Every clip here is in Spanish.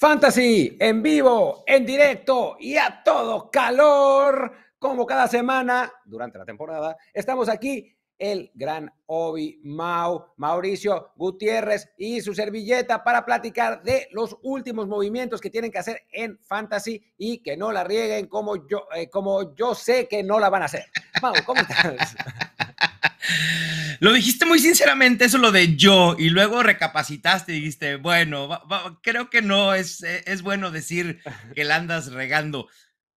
Fantasy en vivo, en directo y a todo calor, como cada semana durante la temporada. Estamos aquí el gran Obi Mau, Mauricio Gutiérrez y su servilleta para platicar de los últimos movimientos que tienen que hacer en Fantasy y que no la rieguen como yo, eh, como yo sé que no la van a hacer. Mau, ¿cómo estás? Lo dijiste muy sinceramente, eso lo de yo, y luego recapacitaste y dijiste, bueno, creo que no es, eh, es bueno decir que la andas regando.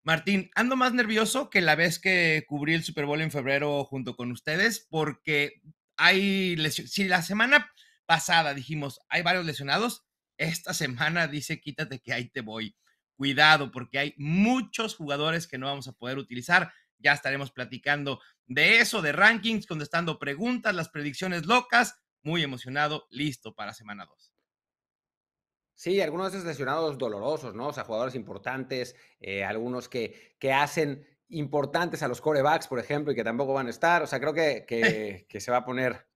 Martín, ando más nervioso que la vez que cubrí el Super Bowl en febrero junto con ustedes, porque hay lesiones. Si la semana pasada dijimos hay varios lesionados, esta semana dice quítate que ahí te voy. Cuidado, porque hay muchos jugadores que no vamos a poder utilizar. Ya estaremos platicando de eso, de rankings, contestando preguntas, las predicciones locas. Muy emocionado, listo para semana 2. Sí, algunos de lesionados dolorosos, ¿no? O sea, jugadores importantes, eh, algunos que, que hacen importantes a los corebacks, por ejemplo, y que tampoco van a estar. O sea, creo que, que, se va a poner,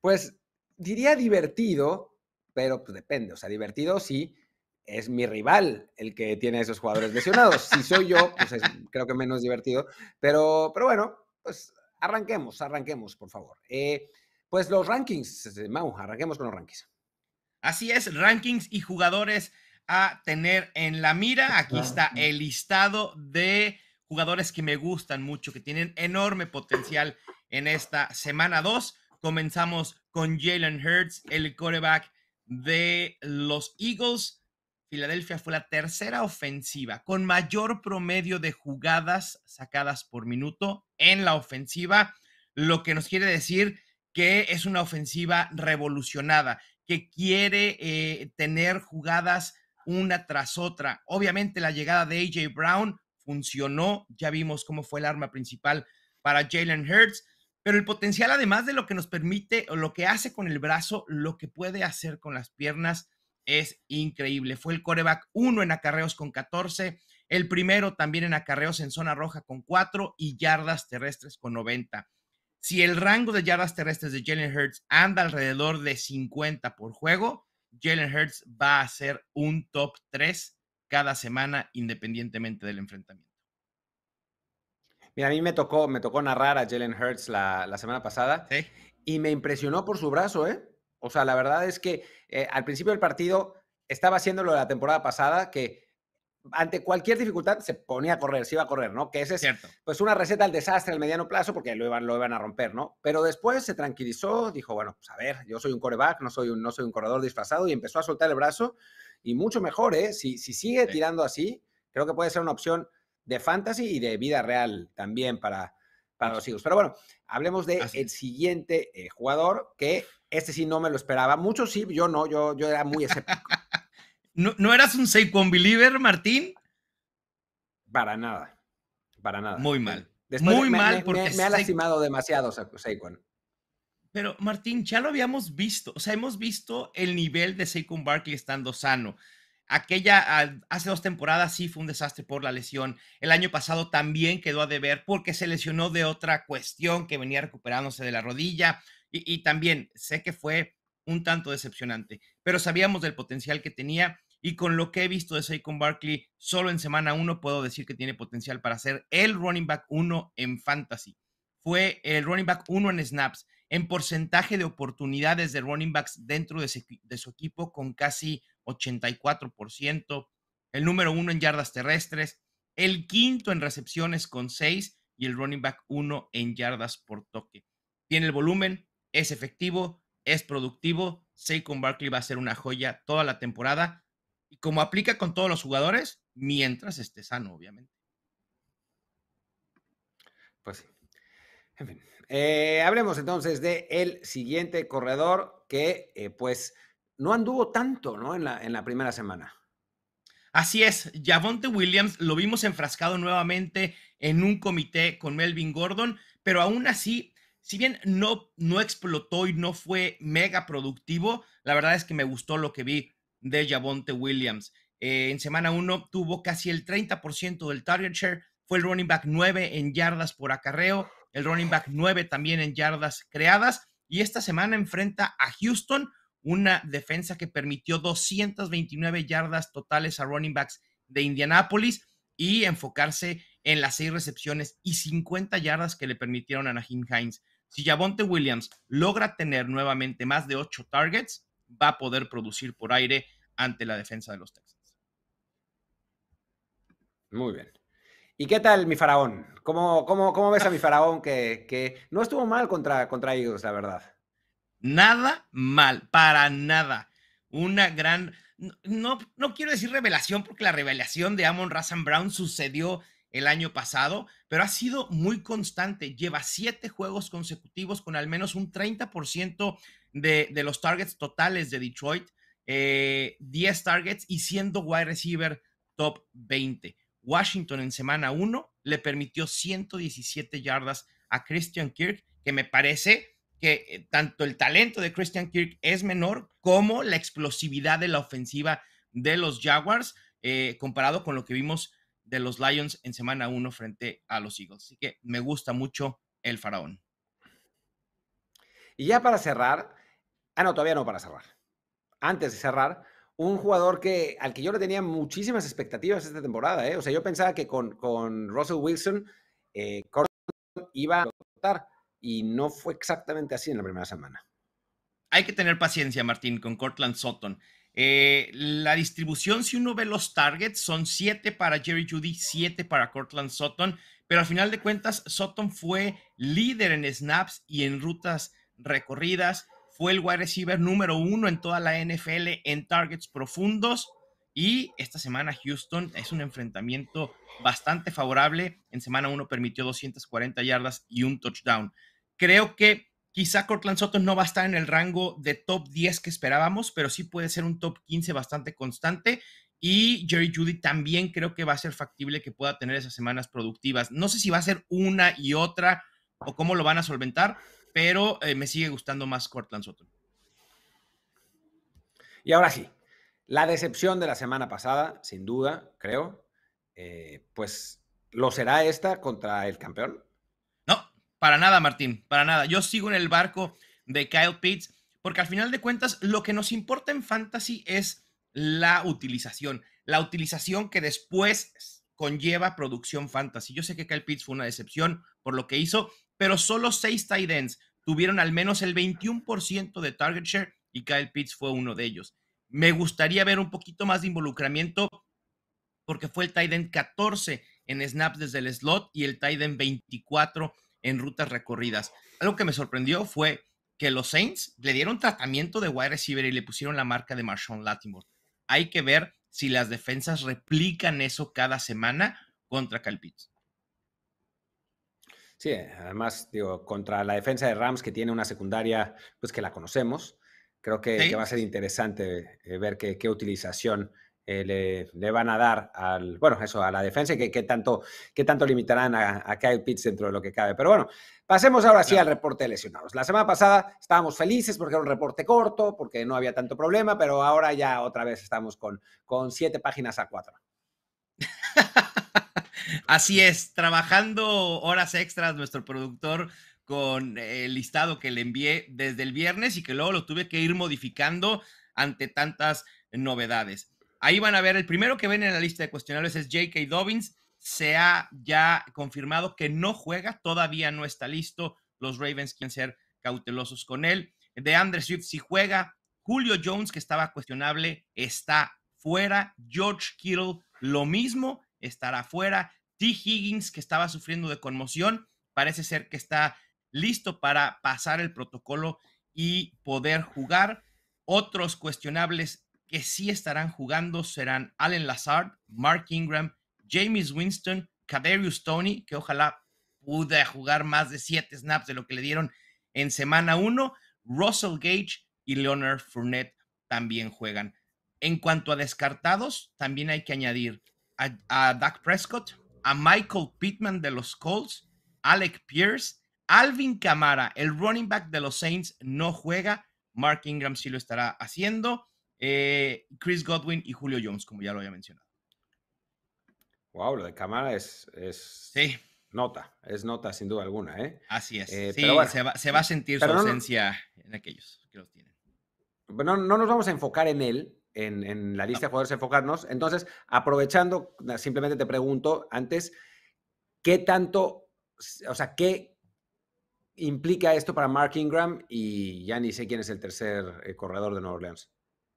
pues, diría divertido, pero pues, depende. O sea, divertido sí, es mi rival el que tiene esos jugadores lesionados. Si soy yo, pues creo que menos divertido. Pero, pero bueno, pues arranquemos, arranquemos, por favor. Eh, pues los rankings, este, Mau, arranquemos con los rankings. Así es, rankings y jugadores a tener en la mira. Aquí está el listado de jugadores que me gustan mucho, que tienen enorme potencial en esta semana 2. Comenzamos con Jalen Hurts, el quarterback de los Eagles Filadelfia fue la tercera ofensiva con mayor promedio de jugadas sacadas por minuto en la ofensiva, lo que nos quiere decir que es una ofensiva revolucionada, que quiere eh, tener jugadas una tras otra. Obviamente la llegada de AJ Brown funcionó, ya vimos cómo fue el arma principal para Jalen Hurts, pero el potencial además de lo que nos permite o lo que hace con el brazo, lo que puede hacer con las piernas, es increíble. Fue el coreback uno en acarreos con 14, el primero también en acarreos en zona roja con 4 y yardas terrestres con 90. Si el rango de yardas terrestres de Jalen Hurts anda alrededor de 50 por juego, Jalen Hurts va a ser un top 3 cada semana independientemente del enfrentamiento. Mira, a mí me tocó, me tocó narrar a Jalen Hurts la, semana pasada y me impresionó por su brazo, ¿eh? O sea, la verdad es que eh, al principio del partido estaba haciendo lo de la temporada pasada, que ante cualquier dificultad se ponía a correr, se iba a correr, ¿no? Que ese es pues una receta al desastre al mediano plazo porque lo iban, lo iban a romper, ¿no? Pero después se tranquilizó, dijo, bueno, pues a ver, yo soy un coreback, no soy un, no soy un corredor disfrazado y empezó a soltar el brazo y mucho mejor, ¿eh? Si, si sigue tirando así, creo que puede ser una opción de fantasy y de vida real también para, para los hijos. Pero bueno, hablemos del siguiente eh, jugador, que este sí no me lo esperaba. Muchos sí, yo no, yo, yo era muy escéptico. ¿No, eras un Saquon Believer, Martín? Para nada, para nada. Muy mal. muy mal porque... Me, ha lastimado demasiado Saquon. Pero Martín, ya lo habíamos visto, o sea, hemos visto el nivel de Saquon Barkley estando sano. Aquella hace dos temporadas sí fue un desastre por la lesión. El año pasado también quedó a deber porque se lesionó de otra cuestión que venía recuperándose de la rodilla. Y, también sé que fue un tanto decepcionante, pero sabíamos del potencial que tenía. Y con lo que he visto de Saquon Barkley, solo en semana uno puedo decir que tiene potencial para ser el running back uno en fantasy. Fue el running back uno en snaps en porcentaje de oportunidades de running backs dentro de, su, equipo con casi 84%, el número uno en yardas terrestres, el quinto en recepciones con seis y el running back uno en yardas por toque. Tiene el volumen, es efectivo, es productivo. Saquon Barkley va a ser una joya toda la temporada y como aplica con todos los jugadores, mientras esté sano, obviamente. Pues sí. En fin, eh, hablemos entonces de el siguiente corredor que eh, pues no anduvo tanto ¿no? En, la, en la primera semana. Así es, Javonte Williams lo vimos enfrascado nuevamente en un comité con Melvin Gordon, pero aún así, si bien no, no explotó y no fue mega productivo, la verdad es que me gustó lo que vi de Javonte Williams. Eh, en semana uno tuvo casi el 30% del target share, fue el running back 9 en yardas por acarreo, el running back 9 también en yardas creadas. Y esta semana enfrenta a Houston, una defensa que permitió 229 yardas totales a running backs de Indianápolis y enfocarse en las seis recepciones y 50 yardas que le permitieron a Nahim Hines. Si Javonte Williams logra tener nuevamente más de 8 targets, va a poder producir por aire ante la defensa de los Texans. Muy bien. ¿Y qué tal mi faraón? ¿Cómo, ves a mi faraón que, no estuvo mal contra, ellos, la verdad? Nada mal, para nada. Una gran... No, no quiero decir revelación porque la revelación de Amon Razan Brown sucedió el año pasado, pero ha sido muy constante. Lleva siete juegos consecutivos con al menos un 30% de, los targets totales de Detroit, eh, Diez 10 targets y siendo wide receiver top 20. Washington en semana 1 le permitió 117 yardas a Christian Kirk, que me parece que eh, tanto el talento de Christian Kirk es menor como la explosividad de la ofensiva de los Jaguars eh, comparado con lo que vimos de los Lions en semana 1 frente a los Eagles. Así que me gusta mucho el faraón. Y ya para cerrar, ah, no, todavía no para cerrar. Antes de cerrar, un jugador que, al que yo le tenía muchísimas expectativas esta temporada. ¿eh? O sea, yo pensaba que con, con Russell Wilson, eh, Cortland iba a votar y no fue exactamente así en la primera semana. Hay que tener paciencia, Martín, con Cortland Sutton. Eh, la distribución, si uno ve los targets, son siete para Jerry Judy, siete para Cortland Sutton, pero al final de cuentas, Sutton fue líder en snaps y en rutas recorridas fue el wide receiver número uno en toda la NFL en targets profundos. Y esta semana Houston es un enfrentamiento bastante favorable. En semana uno permitió 240 yardas y un touchdown. Creo que quizá Cortland Soto no va a estar en el rango de top 10 que esperábamos, pero sí puede ser un top 15 bastante constante. Y Jerry Judy también creo que va a ser factible que pueda tener esas semanas productivas. No sé si va a ser una y otra o cómo lo van a solventar, pero eh, me sigue gustando más Cortland Sutton. Y ahora sí, la decepción de la semana pasada, sin duda, creo, eh, pues lo será esta contra el campeón. No, para nada, Martín, para nada. Yo sigo en el barco de Kyle Pitts, porque al final de cuentas lo que nos importa en fantasy es la utilización, la utilización que después conlleva producción fantasy. Yo sé que Kyle Pitts fue una decepción por lo que hizo, pero solo seis tight ends tuvieron al menos el 21% de target share y Kyle Pitts fue uno de ellos. Me gustaría ver un poquito más de involucramiento porque fue el tight end 14 en snaps desde el slot y el tight end 24 en rutas recorridas. Algo que me sorprendió fue que los Saints le dieron tratamiento de wide receiver y le pusieron la marca de Marshawn Latimore. Hay que ver si las defensas replican eso cada semana contra Kyle Pitts. Sí, además, digo, contra la defensa de Rams, que tiene una secundaria, pues que la conocemos, creo que, va a ser interesante eh, ver qué, utilización eh, le, van a dar al, bueno, eso, a la defensa y qué tanto, qué tanto limitarán a, a, Kyle Pitts dentro de lo que cabe. Pero bueno, pasemos ahora sí al reporte de lesionados. La semana pasada estábamos felices porque era un reporte corto, porque no había tanto problema, pero ahora ya otra vez estamos con, con siete páginas a cuatro. Así es, trabajando horas extras nuestro productor con el listado que le envié desde el viernes y que luego lo tuve que ir modificando ante tantas novedades. Ahí van a ver, el primero que ven en la lista de cuestionables es J.K. Dobbins. Se ha ya confirmado que no juega, todavía no está listo. Los Ravens quieren ser cautelosos con él. De Andrew Swift sí juega. Julio Jones, que estaba cuestionable, está fuera. George Kittle, lo mismo, estará fuera. T. Higgins, que estaba sufriendo de conmoción, parece ser que está listo para pasar el protocolo y poder jugar. Otros cuestionables que sí estarán jugando serán Allen Lazard, Mark Ingram, James Winston, Kaderius Tony, que ojalá pude jugar más de siete snaps de lo que le dieron en semana uno, Russell Gage y Leonard Fournette también juegan. En cuanto a descartados, también hay que añadir a, a Dak Prescott, a Michael Pittman de los Colts, Alec Pierce, Alvin Camara, el running back de los Saints, no juega. Mark Ingram sí lo estará haciendo. Eh, Chris Godwin y Julio Jones, como ya lo había mencionado. Wow, lo de Camara es, es sí. nota, es nota sin duda alguna, ¿eh? Así es. Eh, sí, se, va, a eh, sentir su ausencia en aquellos que los tienen. Bueno, no nos vamos a enfocar en él, en, la lista de jugadores enfocarnos. Entonces, aprovechando, simplemente te pregunto antes, ¿qué tanto, o sea, qué implica esto para Mark Ingram? Y ya ni sé quién es el tercer eh, corredor de Nueva Orleans.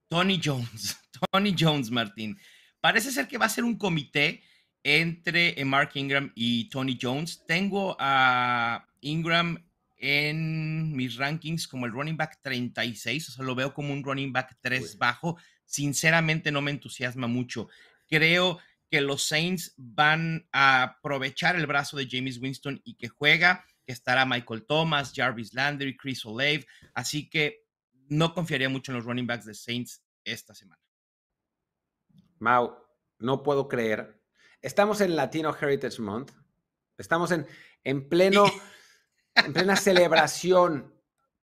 Tony Jones, Tony Jones, Martín. Parece ser que va a ser un comité entre eh, Mark Ingram y Tony Jones. Tengo a Ingram en mis rankings como el running back 36, o sea, lo veo como un running back 3 bajo sinceramente no me entusiasma mucho. Creo que los Saints van a aprovechar el brazo de James Winston y que juega, que estará Michael Thomas, Jarvis Landry, Chris Olave, así que no confiaría mucho en los running backs de Saints esta semana. Mau, no puedo creer. Estamos en Latino Heritage Month. Estamos en, en pleno en plena celebración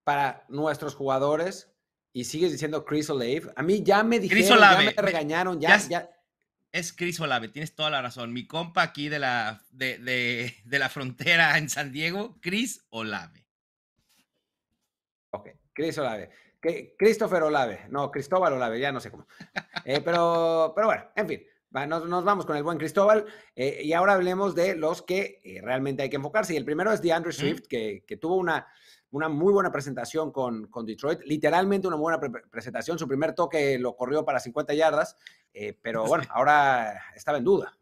para nuestros jugadores, y sigues diciendo Chris Olave. A mí ya me dijeron, ya me regañaron, ya, Es Chris Olave, tienes toda la razón. Mi compa aquí de la, de, la frontera en San Diego, Chris Olave. Ok, Chris Olave. Christopher Olave, no, Cristóbal Olave, ya no sé cómo. Eh, pero, pero bueno, en fin nos, vamos con el buen Cristóbal eh, y ahora hablemos de los que eh, realmente hay que enfocarse. Y el primero es DeAndre Swift, que, tuvo una, muy buena presentación con, Detroit, literalmente una buena presentación. Su primer toque lo corrió para 50 yardas, eh, pero bueno, ahora estaba en duda.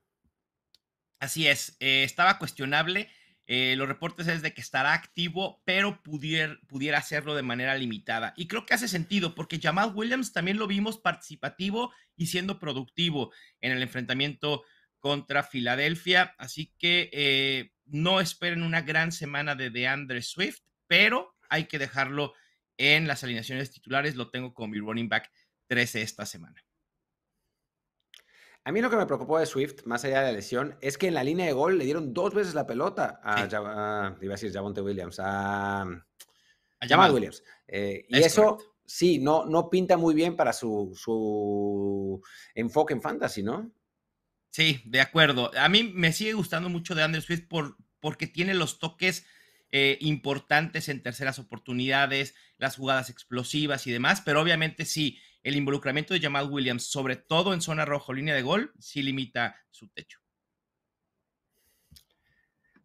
Así es, estaba cuestionable eh, los reportes es de que estará activo, pero pudiera hacerlo de manera limitada. Y creo que hace sentido, porque Jamal Williams también lo vimos participativo y siendo productivo en el enfrentamiento contra Filadelfia. Así que eh, no esperen una gran semana de DeAndre Swift, pero hay que dejarlo en las alineaciones titulares. Lo tengo con mi running back 13 esta semana. A mí lo que me preocupó de Swift, más allá de la lesión, es que en la línea de gol le dieron dos veces la pelota a, a iba a decir Javonte Williams, a, a Jamal Williams. Eh, y eso, sí, no, no pinta muy bien para su, su enfoque en fantasy, ¿no? Sí, de acuerdo. A mí me sigue gustando mucho de Andrew Swift por, porque tiene los toques eh, importantes en terceras oportunidades, las jugadas explosivas y demás, pero obviamente sí, el involucramiento de Jamal Williams, sobre todo en zona roja línea de gol, sí limita su techo.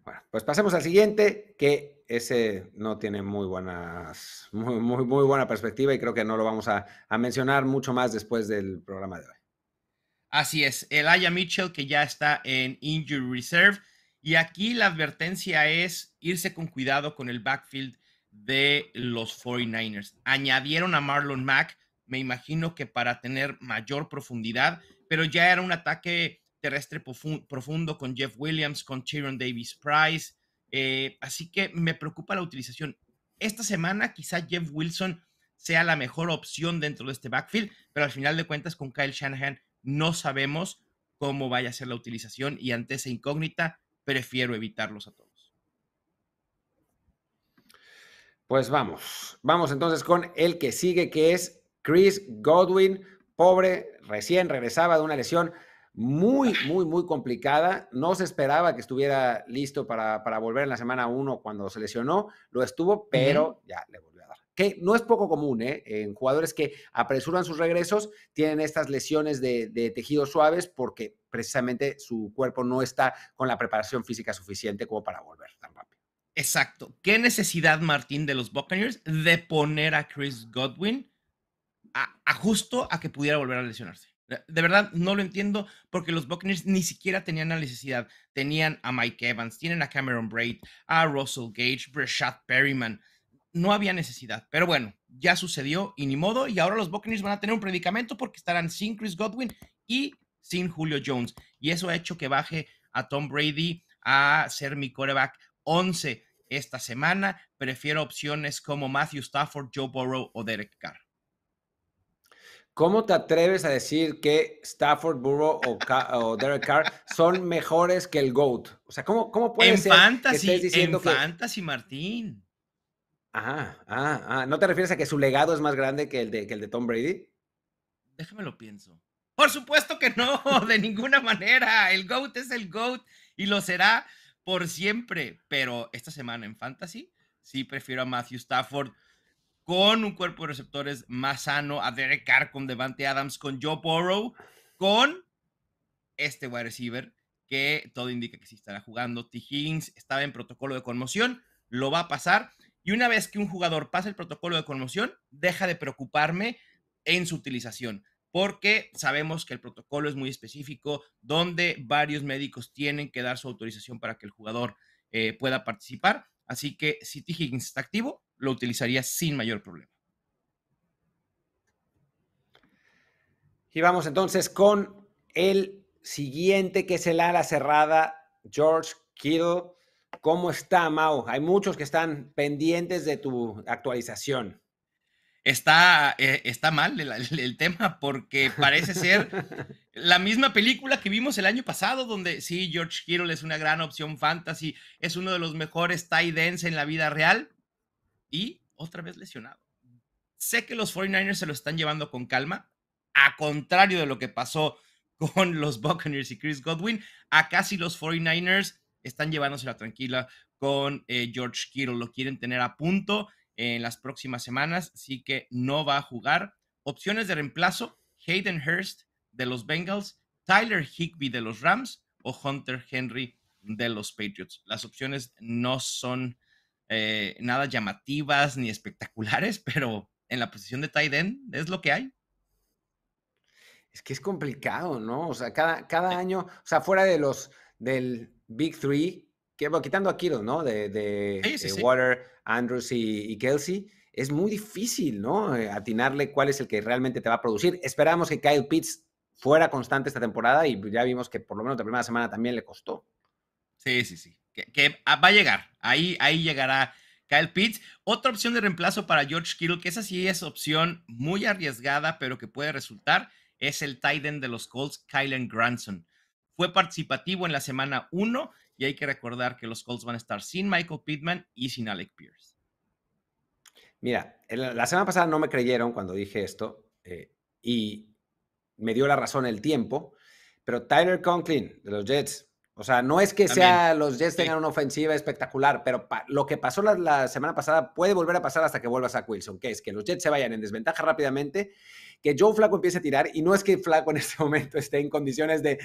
Bueno, pues pasemos al siguiente, que ese no tiene muy, buenas, muy, buena perspectiva y creo que no lo vamos a, mencionar mucho más después del programa de hoy. Así es, el Aya Mitchell que ya está en Injury Reserve y aquí la advertencia es irse con cuidado con el backfield de los 49ers. Añadieron a Marlon Mack, me imagino que para tener mayor profundidad, pero ya era un ataque terrestre profundo con Jeff Williams, con Tyron Davis Price. Eh, así que me preocupa la utilización. Esta semana quizá Jeff Wilson sea la mejor opción dentro de este backfield, pero al final de cuentas con Kyle Shanahan no sabemos cómo vaya a ser la utilización y ante esa incógnita prefiero evitarlos a todos. Pues vamos, vamos entonces con el que sigue, que es Chris Godwin, pobre, recién regresaba de una lesión muy, muy, muy complicada. No se esperaba que estuviera listo para, para volver en la semana 1 cuando se lesionó. Lo estuvo, pero ya le volvió a dar. Que no es poco común, ¿eh? En jugadores que apresuran sus regresos, tienen estas lesiones de, de tejidos suaves porque precisamente su cuerpo no está con la preparación física suficiente como para volver tan rápido. Exacto. ¿Qué necesidad, Martín, de los Buccaneers de poner a Chris Godwin a, justo a que pudiera volver a lesionarse. De verdad, no lo entiendo porque los Buccaneers ni siquiera tenían la necesidad. Tenían a Mike Evans, tienen a Cameron Braid, a Russell Gage, Rashad Perryman. No había necesidad, pero bueno, ya sucedió y ni modo. Y ahora los Buccaneers van a tener un predicamento porque estarán sin Chris Godwin y sin Julio Jones. Y eso ha hecho que baje a Tom Brady a ser mi coreback 11 esta semana. Prefiero opciones como Matthew Stafford, Joe Burrow o Derek Carr. ¿Cómo te atreves a decir que Stafford, Burrow o, Derek Carr son mejores que el GOAT? O sea, ¿cómo, cómo puede en que diciendo en fantasy, Martín. Ah, ah, ah. ¿No te refieres a que su legado es más grande que el de, que el de Tom Brady? Déjame lo pienso. Por supuesto que no, de ninguna manera. El GOAT es el GOAT y lo será por siempre. Pero esta semana en Fantasy sí prefiero a Matthew Stafford con un cuerpo de receptores más sano, a Derek Carr con Devante Adams, con Joe Burrow, con este wide receiver que todo indica que sí estará jugando. T. Higgins estaba en protocolo de conmoción, lo va a pasar. Y una vez que un jugador pasa el protocolo de conmoción, deja de preocuparme en su utilización, porque sabemos que el protocolo es muy específico, donde varios médicos tienen que dar su autorización para que el jugador eh, pueda participar. Así que si T. Higgins está activo, lo utilizaría sin mayor problema. Y vamos entonces con el siguiente, que es el ala cerrada, George Kittle. ¿Cómo está, Mau? Hay muchos que están pendientes de tu actualización. Está, eh, está mal el, tema porque parece ser la misma película que vimos el año pasado, donde sí, George Kittle es una gran opción fantasy, es uno de los mejores tight dance en la vida real, y otra vez lesionado. Sé que los 49ers se lo están llevando con calma, a contrario de lo que pasó con los Buccaneers y Chris Godwin. Acá sí los 49ers están la tranquila con eh, George Kittle. Lo quieren tener a punto en las próximas semanas, así que no va a jugar. Opciones de reemplazo, Hayden Hurst de los Bengals, Tyler Higby de los Rams o Hunter Henry de los Patriots. Las opciones no son eh, nada llamativas ni espectaculares, pero en la posición de tight es lo que hay. Es que es complicado, ¿no? O sea, cada, cada año, o sea, fuera de los del Big Three, que, quitando a Kiro, ¿no? De, de, eh, Water, Andrews y, y Kelsey, es muy difícil, ¿no? Eh, atinarle cuál es el que realmente te va a producir. Esperamos que Kyle Pitts fuera constante esta temporada y ya vimos que por lo menos la primera semana también le costó. Sí, sí, sí que, va a llegar. Ahí, ahí llegará Kyle Pitts. Otra opción de reemplazo para George Kittle, que esa sí es opción muy arriesgada, pero que puede resultar, es el Titan de los Colts, Kylan Granson. Fue participativo en la semana 1 y hay que recordar que los Colts van a estar sin Michael Pittman y sin Alec Pierce. Mira, la semana pasada no me creyeron cuando dije esto eh, y me dio la razón el tiempo, pero Tyler Conklin de los Jets o sea, no es que sea los Jets tengan una ofensiva espectacular, pero lo que pasó la, semana pasada puede volver a pasar hasta que vuelvas a Wilson, que es que los Jets se vayan en desventaja rápidamente, que Joe Flaco empiece a tirar, y no es que Flaco en este momento esté en condiciones de,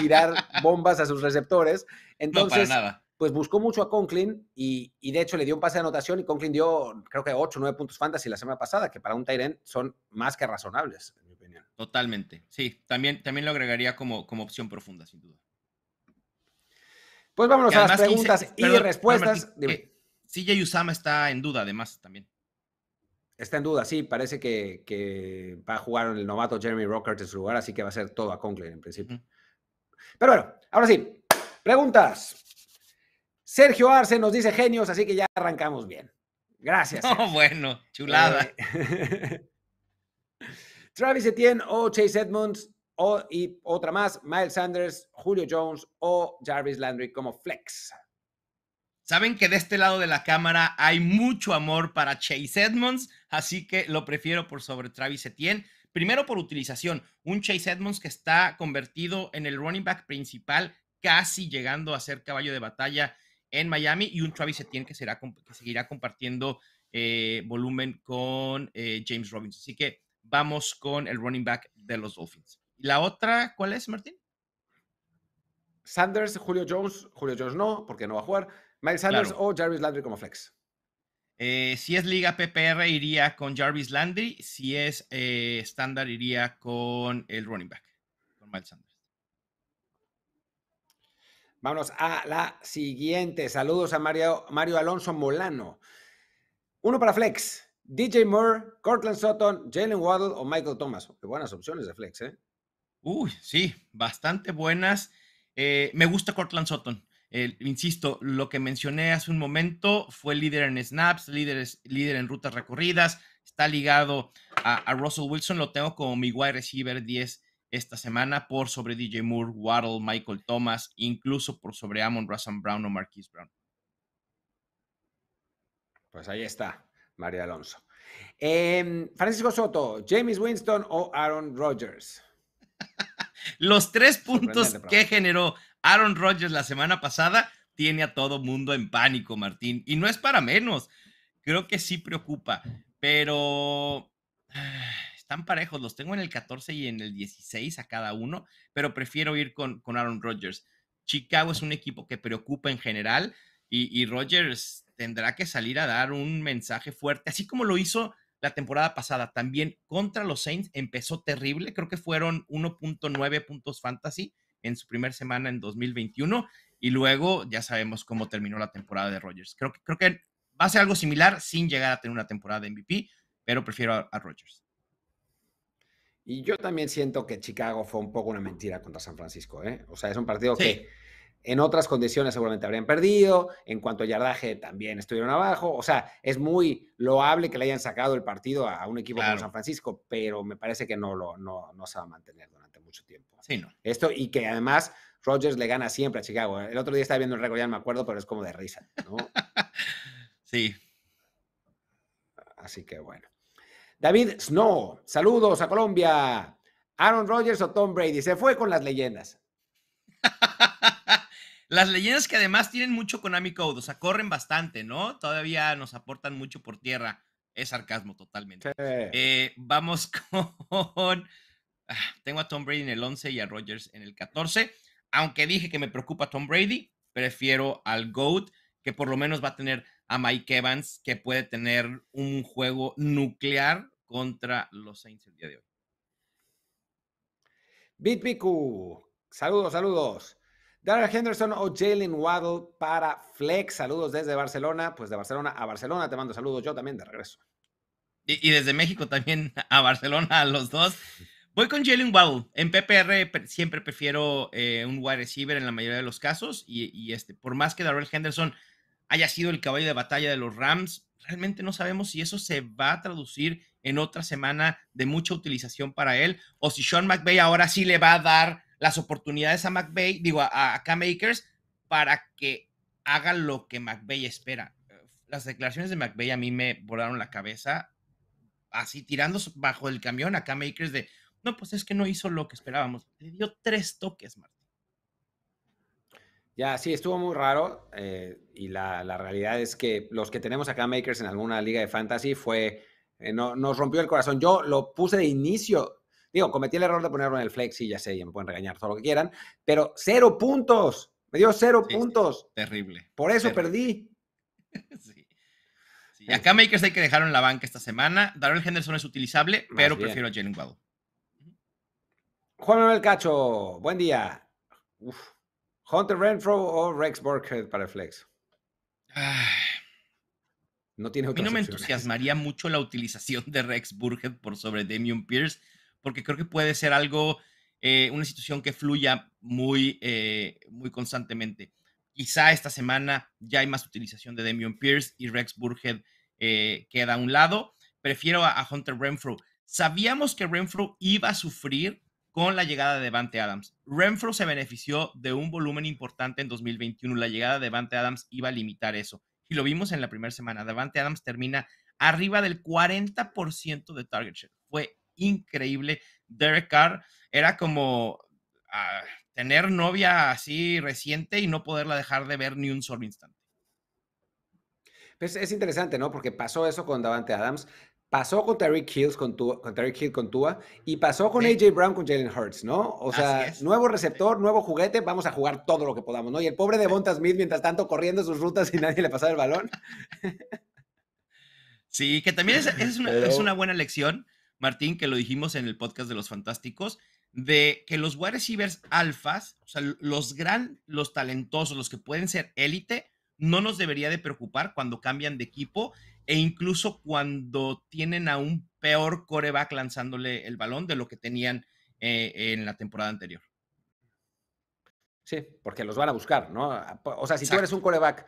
tirar bombas a sus receptores. Entonces, nada. pues buscó mucho a Conklin y, de hecho le dio un pase de anotación y Conklin dio creo que 8 o 9 puntos fantasy la semana pasada, que para un Tyrant son más que razonables. en mi opinión Totalmente. Sí, también, también lo agregaría como, como opción profunda, sin duda. Pues vámonos a las preguntas y respuestas. Sí, Yayusama Usama está en duda, además, también. Está en duda, sí. Parece que, va a jugar el novato Jeremy Rockert en su lugar, así que va a ser todo a Conklin en principio. Pero bueno, ahora sí, preguntas. Sergio Arce nos dice genios, así que ya arrancamos bien. Gracias. Oh, bueno, chulada. Eh, Travis Etienne o Chase Edmonds, o, y otra más, Miles Sanders, Julio Jones o Jarvis Landry como flex. Saben que de este lado de la cámara hay mucho amor para Chase Edmonds, así que lo prefiero por sobre Travis Etienne. Primero por utilización, un Chase Edmonds que está convertido en el running back principal, casi llegando a ser caballo de batalla en Miami, y un Travis Etienne que, será, que seguirá compartiendo eh, volumen con eh, James Robinson. Así que vamos con el running back de los Dolphins la otra cuál es, Martín? Sanders, Julio Jones, Julio Jones no, porque no va a jugar. Miles Sanders o Jarvis Landry como flex. Eh, si es Liga PPR, iría con Jarvis Landry. Si es eh, estándar, iría con el running back, con Sanders. Vámonos a la siguiente. Saludos a Mario, Alonso Molano. Uno para Flex. DJ Moore, Cortland Sutton, Jalen Waddle o Michael Thomas. Qué buenas opciones de Flex, ¿eh? Uy, sí, bastante buenas. Eh, me gusta Cortland Sutton. insisto, lo que mencioné hace un momento fue líder en snaps, líder, en rutas recorridas, está ligado a, Russell Wilson, lo tengo como mi wide receiver 10 esta semana por sobre DJ Moore, Waddle, Michael Thomas, incluso por sobre Amon Russell Brown o Marquise Brown. Pues ahí está, María Alonso. Em, Francisco Soto, James Winston o Aaron Rodgers. Los tres puntos que generó Aaron Rodgers la semana pasada tiene a todo mundo en pánico, Martín. Y no es para menos. Creo que sí preocupa, pero están parejos. Los tengo en el 14 y en el 16 a cada uno, pero prefiero ir con, con Aaron Rodgers. Chicago es un equipo que preocupa en general y, y Rodgers tendrá que salir a dar un mensaje fuerte, así como lo hizo la temporada pasada también contra los Saints empezó terrible, creo que fueron 1.9 puntos fantasy en su primera semana en 2021 y luego ya sabemos cómo terminó la temporada de Rodgers. Creo que, creo que va a ser algo similar sin llegar a tener una temporada de MVP, pero prefiero a, Rogers. Rodgers. Y yo también siento que Chicago fue un poco una mentira contra San Francisco, ¿eh? O sea, es un partido que en otras condiciones seguramente habrían perdido, en cuanto a yardaje también estuvieron abajo, o sea, es muy loable que le hayan sacado el partido a un equipo como San Francisco, pero me parece que no, lo, no, se va a mantener durante mucho tiempo. Sí, no. Esto y que además Rodgers le gana siempre a Chicago. ¿eh? El otro día estaba viendo el récord, ya no me acuerdo, pero es como de risa, sí. Así que bueno. David Snow, saludos a Colombia. Aaron Rodgers o Tom Brady, se fue con las leyendas. Las leyendas que además tienen mucho Konami Code, o sea, corren bastante, ¿no? Todavía nos aportan mucho por tierra. Es sarcasmo totalmente. Eh, vamos con... Ah, tengo a Tom Brady en el 11 y a Rogers en el 14. Aunque dije que me preocupa Tom Brady, prefiero al GOAT, que por lo menos va a tener a Mike Evans, que puede tener un juego nuclear contra los Saints el día de hoy. BitPiku, saludos, saludos. Darrell Henderson o Jalen Waddle para Flex. Saludos desde Barcelona. Pues de Barcelona a Barcelona te mando saludos yo también de regreso. Y, desde México también a Barcelona a los dos. Voy con Jalen Waddle. En PPR siempre prefiero eh, un wide receiver en la mayoría de los casos. Y, este, por más que Darrell Henderson haya sido el caballo de batalla de los Rams, realmente no sabemos si eso se va a traducir en otra semana de mucha utilización para él o si Sean McVay ahora sí le va a dar las oportunidades a McVay, digo, a, Cam para que haga lo que McVay espera. Las declaraciones de McVay a mí me volaron la cabeza, así tirando bajo el camión a Cam Akers de, no, pues es que no hizo lo que esperábamos. Le dio tres toques, Martín. Ya, sí, estuvo muy raro eh, y la, realidad es que los que tenemos a Cam Makers en alguna liga de fantasy fue, eh, no, nos rompió el corazón. Yo lo puse de inicio Digo, cometí el error de ponerlo en el flex y ya sé, ya me pueden regañar todo lo que quieran, pero cero puntos. Me dio cero puntos. Terrible. Por eso perdí. sí. Y acá Makers hay que dejaron en la banca esta semana. Darrell Henderson es utilizable, pero prefiero a Jalen Waddle. Juan Manuel Cacho, buen día. Hunter Renfro o Rex Burkhead para el flex. No tiene A mí no me entusiasmaría mucho la utilización de Rex Burkhead por sobre Damian Pierce, porque creo que puede ser algo, eh, una situación que fluya muy, eh, muy constantemente. Quizá esta semana ya hay más utilización de Demion Pierce y Rex Burhead eh, queda a un lado. Prefiero a, Hunter Renfro. Sabíamos que Renfro iba a sufrir con la llegada de Devante Adams. Renfro se benefició de un volumen importante en 2021. La llegada de Devante Adams iba a limitar eso. Y lo vimos en la primera semana. Devante Adams termina arriba del 40% de target share. Fue increíble. Derek Carr era como ah, tener novia así reciente y no poderla dejar de ver ni un solo instante. Pues, es interesante, ¿no? Porque pasó eso con Davante Adams, pasó con Terry Kills con, Tua, con con Tua y pasó con AJ Brown con Jalen Hurts, ¿no? O sea, nuevo receptor, nuevo juguete, vamos a jugar todo lo que podamos, ¿no? Y el pobre de Devonta Smith mientras tanto corriendo sus rutas y nadie le pasaba el balón. Sí, que también es, una, es una, buena lección Martín, que lo dijimos en el podcast de los Fantásticos, de que los wide receivers alfas, o sea, los gran, los talentosos, los que pueden ser élite, no nos debería de preocupar cuando cambian de equipo e incluso cuando tienen a un peor coreback lanzándole el balón de lo que tenían eh, en la temporada anterior. Sí, porque los van a buscar, ¿no? O sea, si tú eres un coreback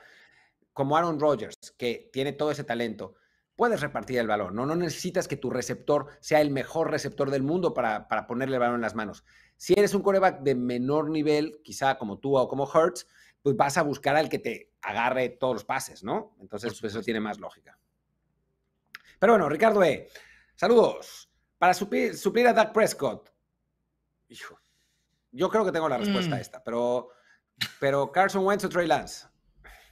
como Aaron Rodgers, que tiene todo ese talento, puedes repartir el balón, ¿no? No necesitas que tu receptor sea el mejor receptor del mundo para, ponerle el balón en las manos. Si eres un coreback de menor nivel, quizá como tú o como Hertz, pues vas a buscar al que te agarre todos los pases, ¿no? Entonces, pues, eso tiene más lógica. Pero bueno, Ricardo E., saludos. Para suplir, a Dak Prescott, yo creo que tengo la respuesta a mm. esta, pero, pero Carson Wentz o Trey Lance.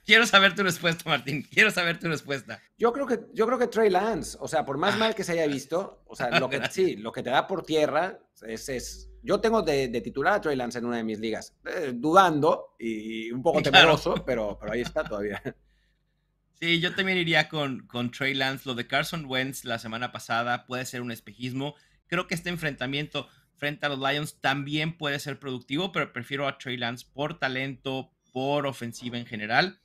Quiero saber tu respuesta, Martín. Quiero saber tu respuesta. Yo creo que, yo creo que Trey Lance, o sea, por más ah. mal que se haya visto, o sea, lo que, sí, lo que te da por tierra es, yo tengo de, titular a Trey Lance en una de mis ligas, eh, dudando y un poco temeroso, pero, pero ahí está todavía. Sí, yo también iría con, con Trey Lance. Lo de Carson Wentz la semana pasada puede ser un espejismo. Creo que este enfrentamiento frente a los Lions también puede ser productivo, pero prefiero a Trey Lance por talento, por ofensiva en general.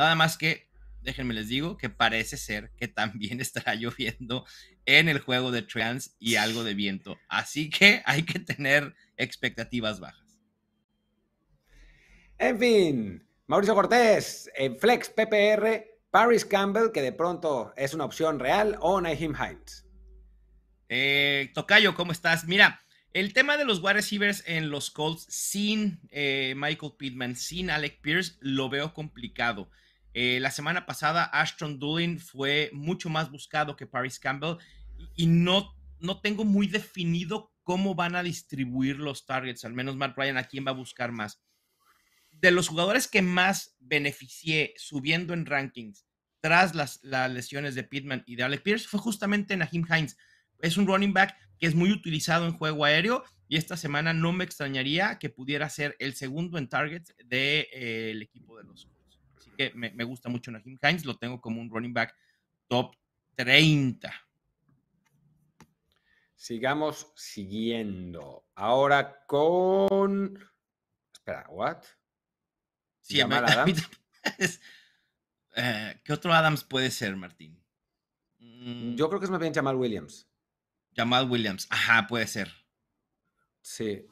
Nada más que, déjenme les digo, que parece ser que también estará lloviendo en el juego de Trans y algo de viento. Así que hay que tener expectativas bajas. En fin, Mauricio Cortés, eh, Flex PPR, Paris Campbell, que de pronto es una opción real, o Naheem Hines. Eh, Tocayo, ¿cómo estás? Mira, el tema de los wide receivers en los Colts sin eh, Michael Pittman, sin Alec Pierce, lo veo complicado. Eh, la semana pasada Ashton Doolin fue mucho más buscado que Paris Campbell y no, no tengo muy definido cómo van a distribuir los targets, al menos Matt Ryan, a quién va a buscar más. De los jugadores que más beneficié subiendo en rankings tras las, lesiones de Pittman y de Alec Pierce fue justamente Nahim Hines. Es un running back que es muy utilizado en juego aéreo y esta semana no me extrañaría que pudiera ser el segundo en targets del eh, equipo de los me, gusta mucho Nahim Hines, lo tengo como un running back top 30. Sigamos siguiendo. Ahora con. Espera, ¿what? Sí, eh, ¿Qué otro Adams puede ser, Martín? Mm. Yo creo que es más bien llamar Williams. Jamal Williams, ajá, puede ser. Sí,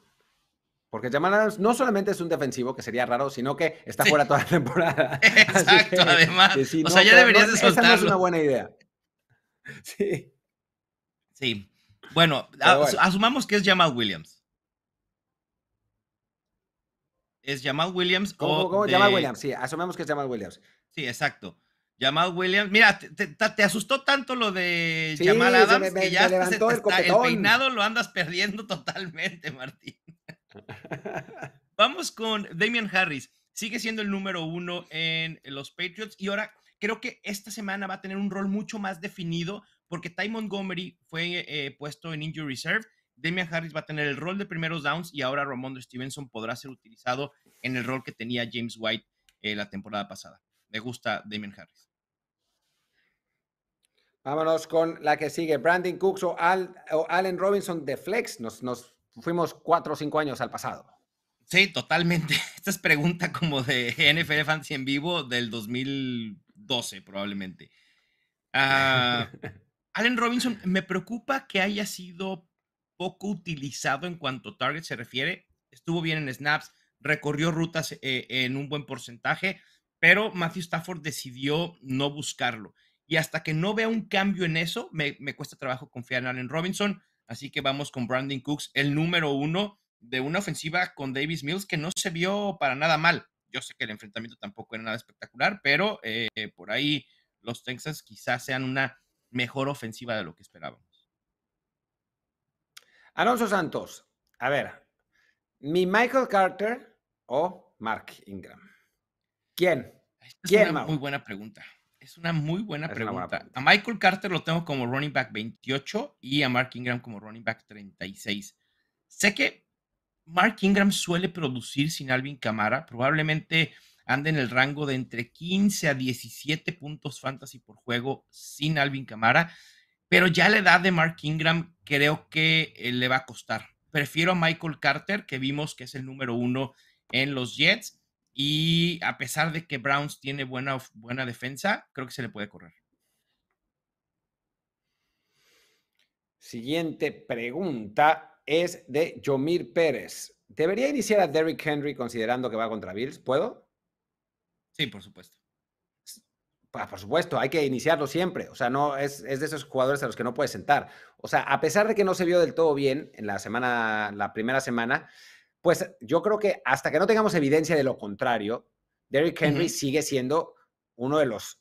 porque Jamal Adams no solamente es un defensivo, que sería raro, sino que está fuera toda la temporada. Exacto, además. o sea, ya deberías de es una buena idea. Sí. Sí. Bueno, asumamos que es Jamal Williams. Es Jamal Williams ¿Cómo, o. Jamal Williams, sí, asumamos que es Jamal Williams. Sí, exacto. Jamal Williams, mira, te, asustó tanto lo de Jamal Adams que ya el peinado lo andas perdiendo totalmente, Martín. Vamos con Damian Harris. Sigue siendo el número uno en los Patriots y ahora creo que esta semana va a tener un rol mucho más definido porque Ty Montgomery fue eh, puesto en injury reserve. Damian Harris va a tener el rol de primeros downs y ahora Ramondo Stevenson podrá ser utilizado en el rol que tenía James White eh, la temporada pasada. Me gusta Damian Harris. Vámonos con la que sigue, Brandon Cooks o, Allen Robinson de Flex. Nos, nos fuimos cuatro o cinco años al pasado. Sí, totalmente. Esta es pregunta como de NFL Fantasy en vivo del 2012 probablemente. Ah, Allen Robinson, me preocupa que haya sido poco utilizado en cuanto a target se refiere. Estuvo bien en snaps, recorrió rutas eh, en un buen porcentaje, pero Matthew Stafford decidió no buscarlo. Y hasta que no vea un cambio en eso, me, me cuesta trabajo confiar en Allen Robinson. Así que vamos con Brandon Cooks, el número uno de una ofensiva con Davis Mills que no se vio para nada mal. Yo sé que el enfrentamiento tampoco era nada espectacular, pero eh, por ahí los Texas quizás sean una mejor ofensiva de lo que esperábamos. Alonso Santos, a ver, mi Michael Carter o Mark Ingram. ¿Quién? muy buena pregunta. Es una muy buena pregunta. A Michael Carter lo tengo como running back 28 y a Mark Ingram como running back 36. Sé que Mark Ingram suele producir sin Alvin Camara. Probablemente anda en el rango de entre 15 a 17 puntos fantasy por juego sin Alvin Camara. Pero ya la edad de Mark Ingram creo que eh, le va a costar. Prefiero a Michael Carter, que vimos que es el número uno en los Jets. Y a pesar de que Browns tiene buena, buena defensa, creo que se le puede correr. Siguiente pregunta es de Jomir Pérez. ¿Debería iniciar a Derrick Henry considerando que va contra Bills? ¿Puedo? Sí, por supuesto. por supuesto, hay que iniciarlo siempre. O sea, no es, es, de esos jugadores a los que no puedes sentar. O sea, a pesar de que no se vio del todo bien en la semana, la primera semana, pues eh, yo creo que hasta que no tengamos evidencia de lo contrario, Derrick Henry sigue siendo uno de los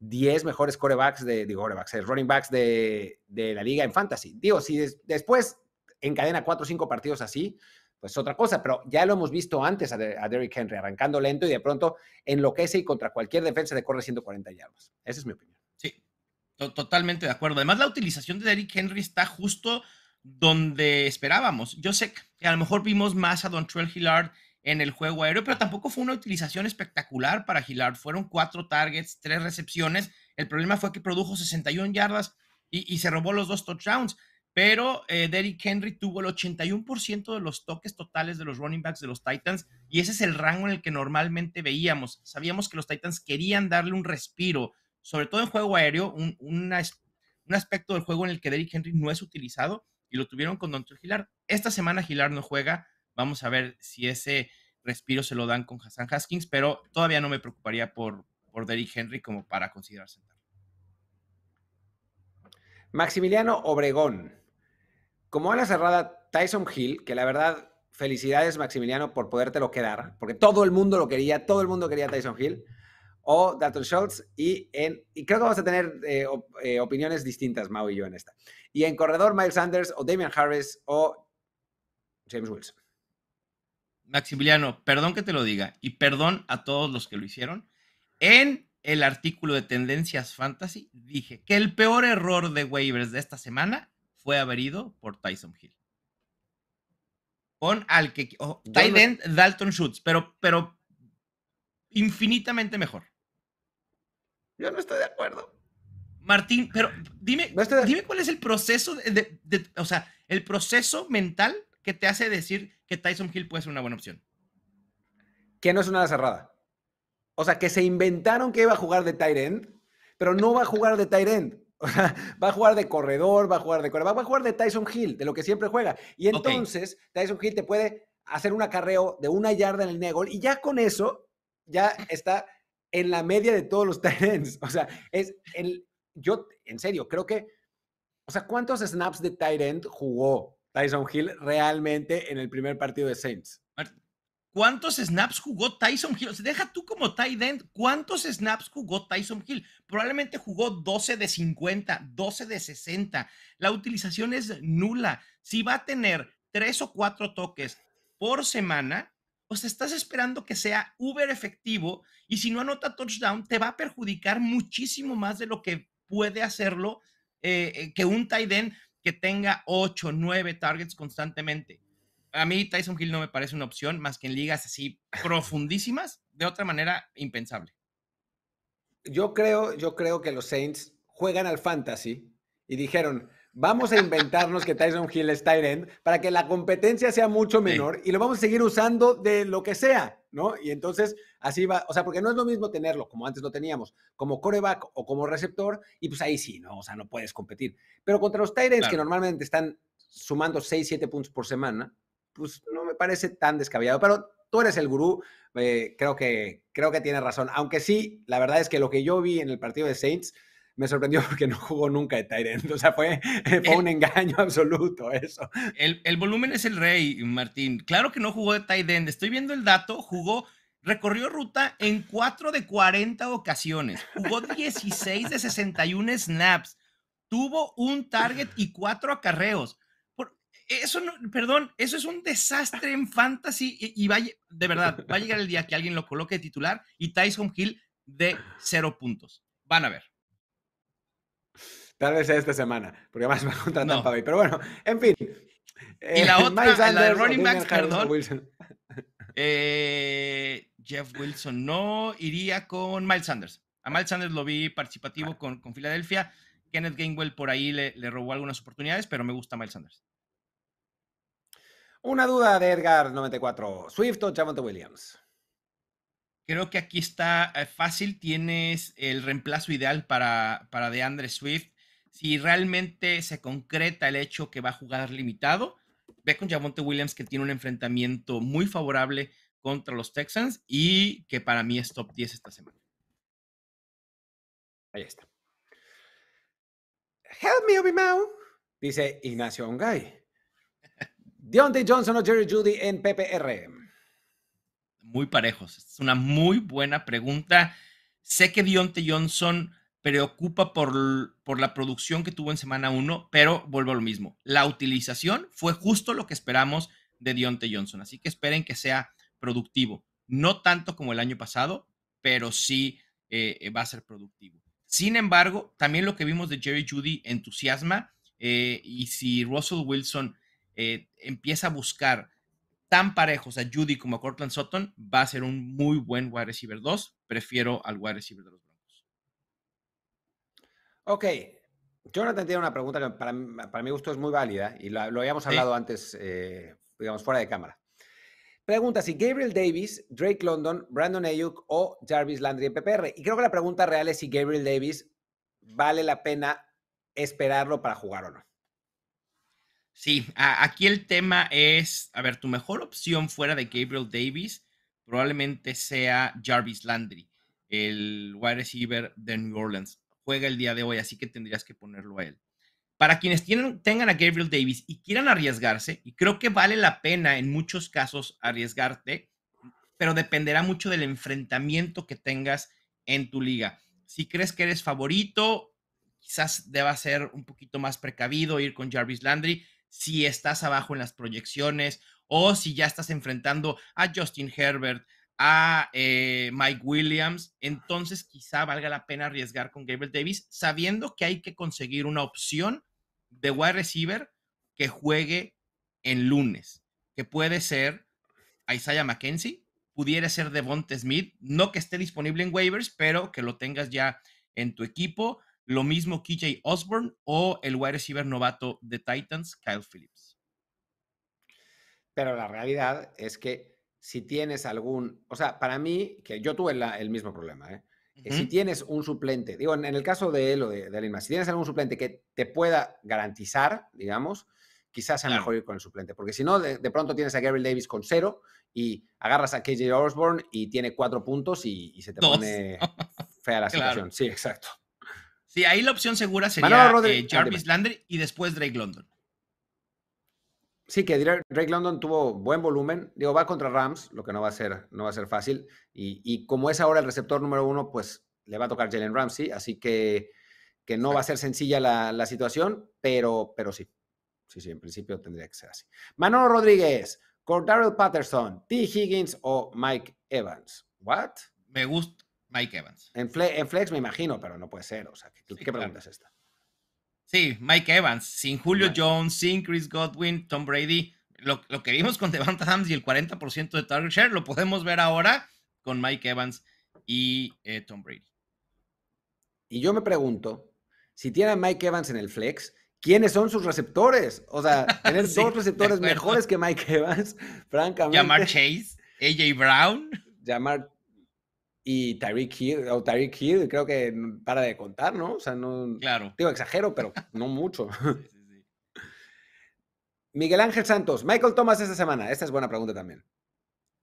10 mejores corebacks de, digo, corebacks, eh, running backs de, la liga en fantasy. Digo, si después encadena 4 o 5 partidos así, pues otra cosa, pero ya lo hemos visto antes a, Derrick Henry, arrancando lento y de pronto enloquece y contra cualquier defensa de corre 140 yardas. Esa es mi opinión. Sí, totalmente de acuerdo. Además, la utilización de Derrick Henry está justo donde esperábamos. Yo sé, que a lo mejor vimos más a Dontrell Hillard en el juego aéreo, pero tampoco fue una utilización espectacular para Hillard. Fueron cuatro targets, tres recepciones. El problema fue que produjo 61 yardas y, se robó los dos touchdowns. Pero eh, Derrick Henry tuvo el 81% de los toques totales de los running backs de los Titans y ese es el rango en el que normalmente veíamos. Sabíamos que los Titans querían darle un respiro, sobre todo en juego aéreo, un, un aspecto del juego en el que Derrick Henry no es utilizado y lo tuvieron con Don Gilar. Esta semana Gilar no juega, vamos a ver si ese respiro se lo dan con Hassan Haskins, pero todavía no me preocuparía por, por Derrick Henry como para considerar sentar. Maximiliano Obregón. Como a la cerrada, Tyson Hill, que la verdad, felicidades Maximiliano por podértelo quedar, porque todo el mundo lo quería, todo el mundo quería Tyson Hill o Dalton Schultz. Y, en, creo que vamos a tener eh, eh, opiniones distintas, Mau y yo, en esta. Y en corredor, Miles Sanders o Damian Harris o James Wilson. Maximiliano, perdón que te lo diga y perdón a todos los que lo hicieron. En el artículo de Tendencias Fantasy dije que el peor error de waivers de esta semana fue haber ido por Tyson Hill. Con al que. Dalton Schultz, pero, pero infinitamente mejor. Yo no estoy de acuerdo. Martín, pero dime, dime cuál es el proceso, sea, el proceso mental que te hace decir que Tyson Hill puede ser una buena opción. Que no es una cerrada. O sea, que se inventaron que iba a jugar de tight end, pero no va a jugar de tight end. O sea, va a jugar de corredor, va a jugar de corredor, va a jugar de Tyson Hill, de lo que siempre juega. Y entonces Tyson Hill te puede hacer un acarreo de una yarda en el negol y ya con eso ya está en la media de todos los ends. O sea, es el, yo en serio creo que, o sea, ¿cuántos snaps de end jugó Tyson Hill realmente en el primer partido de Saints? ¿Cuántos snaps jugó Tyson Hill? deja tú como tight end. ¿Cuántos snaps jugó Tyson Hill? Probablemente jugó 12 de 50, 12 de 60. La utilización es nula. Si va a tener tres o cuatro toques por semana, estás esperando que sea uber efectivo y si no anota touchdown, te va a perjudicar muchísimo más de lo que puede hacerlo eh, eh, que un tight que tenga 8, 9 targets constantemente. A mí Tyson Hill no me parece una opción más que en ligas así profundísimas, de otra manera impensable. Yo creo, yo creo que los Saints juegan al fantasy y dijeron, Vamos a inventarnos que Tyson Hill es tight end para que la competencia sea mucho menor y lo vamos a seguir usando de lo que sea, ¿no? Y entonces así va, o sea, porque no es lo mismo tenerlo como antes lo teníamos, como coreback o como receptor, y pues ahí sí, ¿no? O sea, no puedes competir. Pero contra los tight que normalmente están sumando 6, 7 puntos por semana, pues no me parece tan descabellado. Pero tú eres el gurú, eh, creo, que, creo que tienes razón. Aunque sí, la verdad es que lo que yo vi en el partido de Saints me sorprendió porque no jugó nunca de end. O sea, fue, eh, eh. un engaño absoluto eso. El, volumen es el rey, Martín. Claro que no jugó de end. Estoy viendo el dato. Jugó, recorrió ruta en 4 de 40 ocasiones. Jugó 16 de 61 snaps. Tuvo un target y 4 acarreos. eso no, perdón, eso es un desastre en fantasy y, de verdad, va a llegar el día que alguien lo coloque de titular y Tyson Hill de 0 puntos. Van a ver. Tal vez sea esta semana, porque además me contra no. Pero bueno, en fin. y la eh, otra, la de Ronnie Max, perdón. Eh, Jeff Wilson no, iría con Miles Sanders. A Miles Sanders lo vi participativo con, con Filadelfia. Kenneth Gainwell por ahí le, robó algunas oportunidades, pero me gusta Miles Sanders. Una duda de Edgar94. ¿Swift o Javonte Williams? Creo que aquí está eh, fácil. Tienes el reemplazo ideal para, para DeAndre Swift si realmente se concreta el hecho que va a jugar limitado, ve con Javonte Williams que tiene un enfrentamiento muy favorable contra los Texans y que para mí es top 10 esta semana. Ahí está. Help me, Obi-Mau, dice Ignacio Ongay. Deontay Johnson o Jerry Judy en PPR. Muy parejos. Es una muy buena pregunta. Sé que Deontay Johnson preocupa por, la producción que tuvo en semana 1, pero vuelvo a lo mismo. La utilización fue justo lo que esperamos de Dionte Johnson, así que esperen que sea productivo. No tanto como el año pasado, pero sí eh, eh, va a ser productivo. Sin embargo, también lo que vimos de Jerry Judy entusiasma eh, y si Russell Wilson empieza a buscar tan parejos a Judy como a Cortland Sutton, va a ser un muy buen wide receiver 2. Prefiero al wide receiver 2. Ok. Jonathan tiene una pregunta que para, para mi gusto es muy válida y lo, habíamos hablado antes, eh, digamos, fuera de cámara. Pregunta si Gabriel Davis, Drake London, Brandon Ayuk o Jarvis Landry en PPR. Y creo que la pregunta real es si Gabriel Davis vale la pena esperarlo para jugar o no. Sí, aquí el tema es, a ver, tu mejor opción fuera de Gabriel Davis probablemente sea Jarvis Landry, el wide receiver de New Orleans juega el día de hoy, así que tendrías que ponerlo a él. Para quienes tienen, tengan a Gabriel Davis y quieran arriesgarse, y creo que vale la pena en muchos casos arriesgarte, pero dependerá mucho del enfrentamiento que tengas en tu liga. Si crees que eres favorito, quizás deba ser un poquito más precavido, ir con Jarvis Landry. Si estás abajo en las proyecciones o si ya estás enfrentando a Justin Herbert, a eh, Mike Williams, entonces quizá valga la pena arriesgar con Gabriel Davis, sabiendo que hay que conseguir una opción de wide receiver que juegue en lunes, que puede ser Isaiah McKenzie, pudiera ser Devonte Smith, no que esté disponible en waivers, pero que lo tengas ya en tu equipo, lo mismo KJ Osborne o el wide receiver novato de Titans, Kyle Phillips. Pero la realidad es que si tienes algún, o sea, para mí, que yo tuve el mismo problema, ¿eh? eh si tienes un suplente, digo, en, el caso de él o de, Alima si tienes algún suplente que te pueda garantizar, digamos, quizás sea mejor ir con el suplente, porque si no, de, pronto tienes a Gary Davis con cero y agarras a KJ Osborne y tiene cuatro puntos y, se te pone fea la situación. Sí, exacto. Sí, ahí la opción segura sería eh, ah, Jarvis Landry y después Drake London. Sí, que Drake London tuvo buen volumen. Digo, va contra Rams, lo que no va a ser, no va a ser fácil. Y, como es ahora el receptor número uno, pues le va a tocar Jalen Ramsey. Así que, que no va a ser sencilla la, situación, pero, pero sí. Sí, sí, en principio tendría que ser así. Manolo Rodríguez, Cordarrell Patterson, T. Higgins o Mike Evans. ¿What? Me gusta Mike Evans. En, flex me imagino, pero no puede ser. O sea, ¿qué, pregunta es esta? Sí, Mike Evans, sin Julio Jones, sin Chris Godwin, Tom Brady. Lo, que vimos con Devonta Adams y el 40% de target share lo podemos ver ahora con Mike Evans y eh, Tom Brady. Y yo me pregunto, si tiene a Mike Evans en el flex, ¿quiénes son sus receptores? O sea, tener dos receptores mejores que Mike Evans, francamente. Llamar Chase, AJ Brown. Llamar y Tariq Hill, o Hill, creo que para de contar, ¿no? O sea, no. Claro. Digo, exagero, pero no mucho. Miguel Ángel Santos, Michael Thomas esta semana. Esta es buena pregunta también.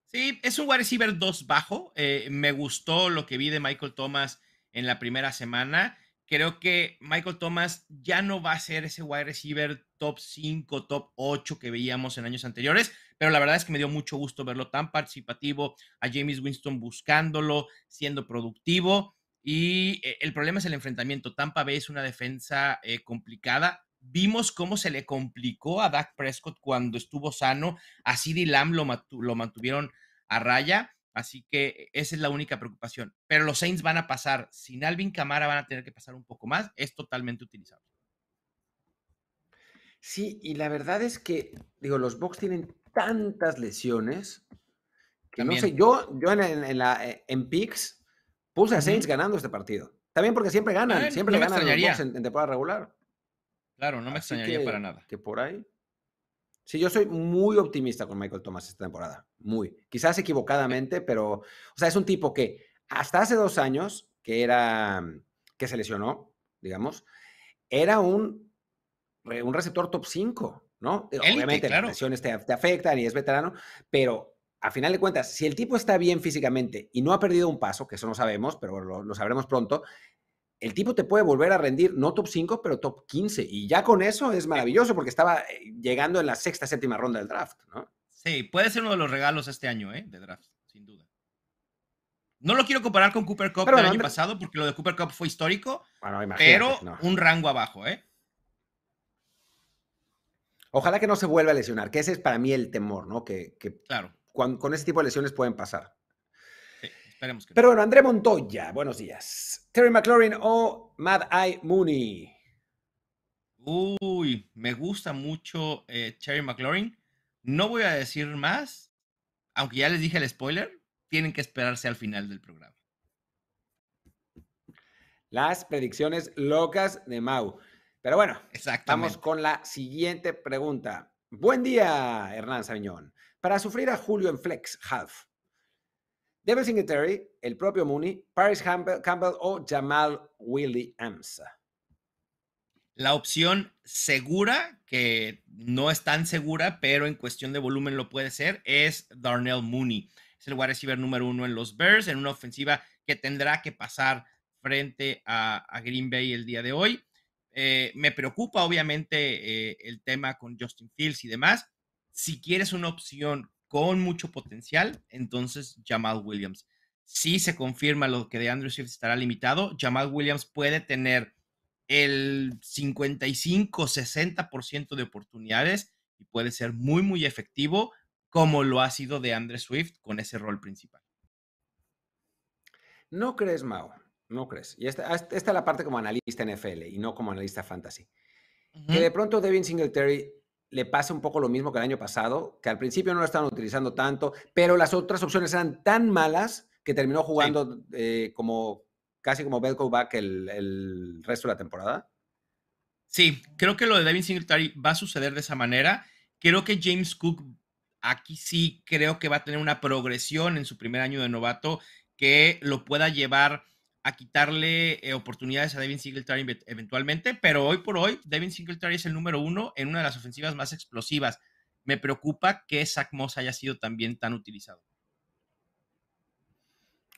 Sí, es un wide receiver 2 bajo. Eh, me gustó lo que vi de Michael Thomas en la primera semana. Creo que Michael Thomas ya no va a ser ese wide receiver top 5, top 8 que veíamos en años anteriores pero la verdad es que me dio mucho gusto verlo tan participativo, a James Winston buscándolo, siendo productivo. Y eh, el problema es el enfrentamiento. Tampa Bay es una defensa eh, complicada. Vimos cómo se le complicó a Dak Prescott cuando estuvo sano. A CeeDee Lamb lo, mantuvieron a raya. Así que e-, esa es la única preocupación. Pero los Saints van a pasar. Sin Alvin Camara van a tener que pasar un poco más. Es totalmente utilizado. Sí, y la verdad es que, digo, los Bucks tienen tantas lesiones que no sé, yo, yo en, en, la, eh, puse a Saints ganando este partido. También porque siempre ganan, siempre ganan los en, temporada regular. Claro, no me extrañaría para nada. Que por ahí. Sí, yo soy muy optimista con Michael Thomas esta temporada. Muy. Quizás equivocadamente, pero. O sea, es un tipo que hasta hace dos años, que era. Mm, que se lesionó, digamos, era un, un receptor top 5. Eh, obviamente las lesiones te, afectan y es veterano, pero a final de cuentas, si el tipo está bien físicamente y no ha perdido un paso, que eso no sabemos, pero lo, sabremos pronto, el tipo te puede volver a rendir no top 5, pero top 15. Y ya con eso es maravilloso porque estaba eh, llegando en la sexta, séptima ronda del draft, Sí, puede ser uno de los regalos este año, ¿eh? De draft, sin duda. No lo quiero comparar con Cooper Cup del año pasado porque lo de Cooper Cup fue histórico, pero un rango abajo, ¿eh? Ojalá que no se vuelva a lesionar, que ese es para mí el temor, ¿no? Que, Con, este ese tipo de lesiones pueden pasar. esperemos que Pero bueno, André Montoya, buenos días. Terry McLaurin o Mad Eye Mooney. Uy, me gusta mucho eh, Terry McLaurin. No voy a decir más, aunque ya les dije el spoiler, tienen que esperarse al final del programa. Las predicciones locas de Mau. Pero bueno, vamos con la siguiente pregunta. Buen día, Hernán sañón Para sufrir a Julio en flex, half. Devin Singletary, el propio Mooney, Paris Campbell, o Jamal Williams. La opción segura, que no es tan segura, pero en cuestión de volumen lo puede ser, es Darnell Mooney. Es el wide receiver número uno en los Bears, en una ofensiva que tendrá que pasar frente a Green Bay el día de hoy. Eh, me preocupa obviamente eh, el tema con Justin Fields y demás. Si quieres una opción con mucho potencial, entonces Jamal Williams. Si se confirma lo que de Andrew Swift estará limitado, Jamal Williams puede tener el 55-60% de oportunidades y puede ser muy, muy efectivo como lo ha sido de Andrew Swift con ese rol principal. ¿No crees, Mao, ¿No crees? Y esta, es la parte como analista NFL y no como analista fantasy. Que de pronto Devin Singletary le pasa un poco lo mismo que el año pasado, que al principio no lo estaban utilizando tanto, pero las otras opciones eran tan malas que terminó jugando eh, como casi como Belko back el, el, resto de la temporada. Sí, creo que lo de Devin Singletary va a suceder de esa manera. Creo que James Cook aquí sí creo que va a tener una progresión en su primer año de novato que lo pueda llevar a quitarle eh, oportunidades a Devin Singletary eventualmente, pero hoy por hoy Devin Singletary es el número uno en una de las ofensivas más explosivas. Me preocupa que Zach Moss haya sido también tan utilizado.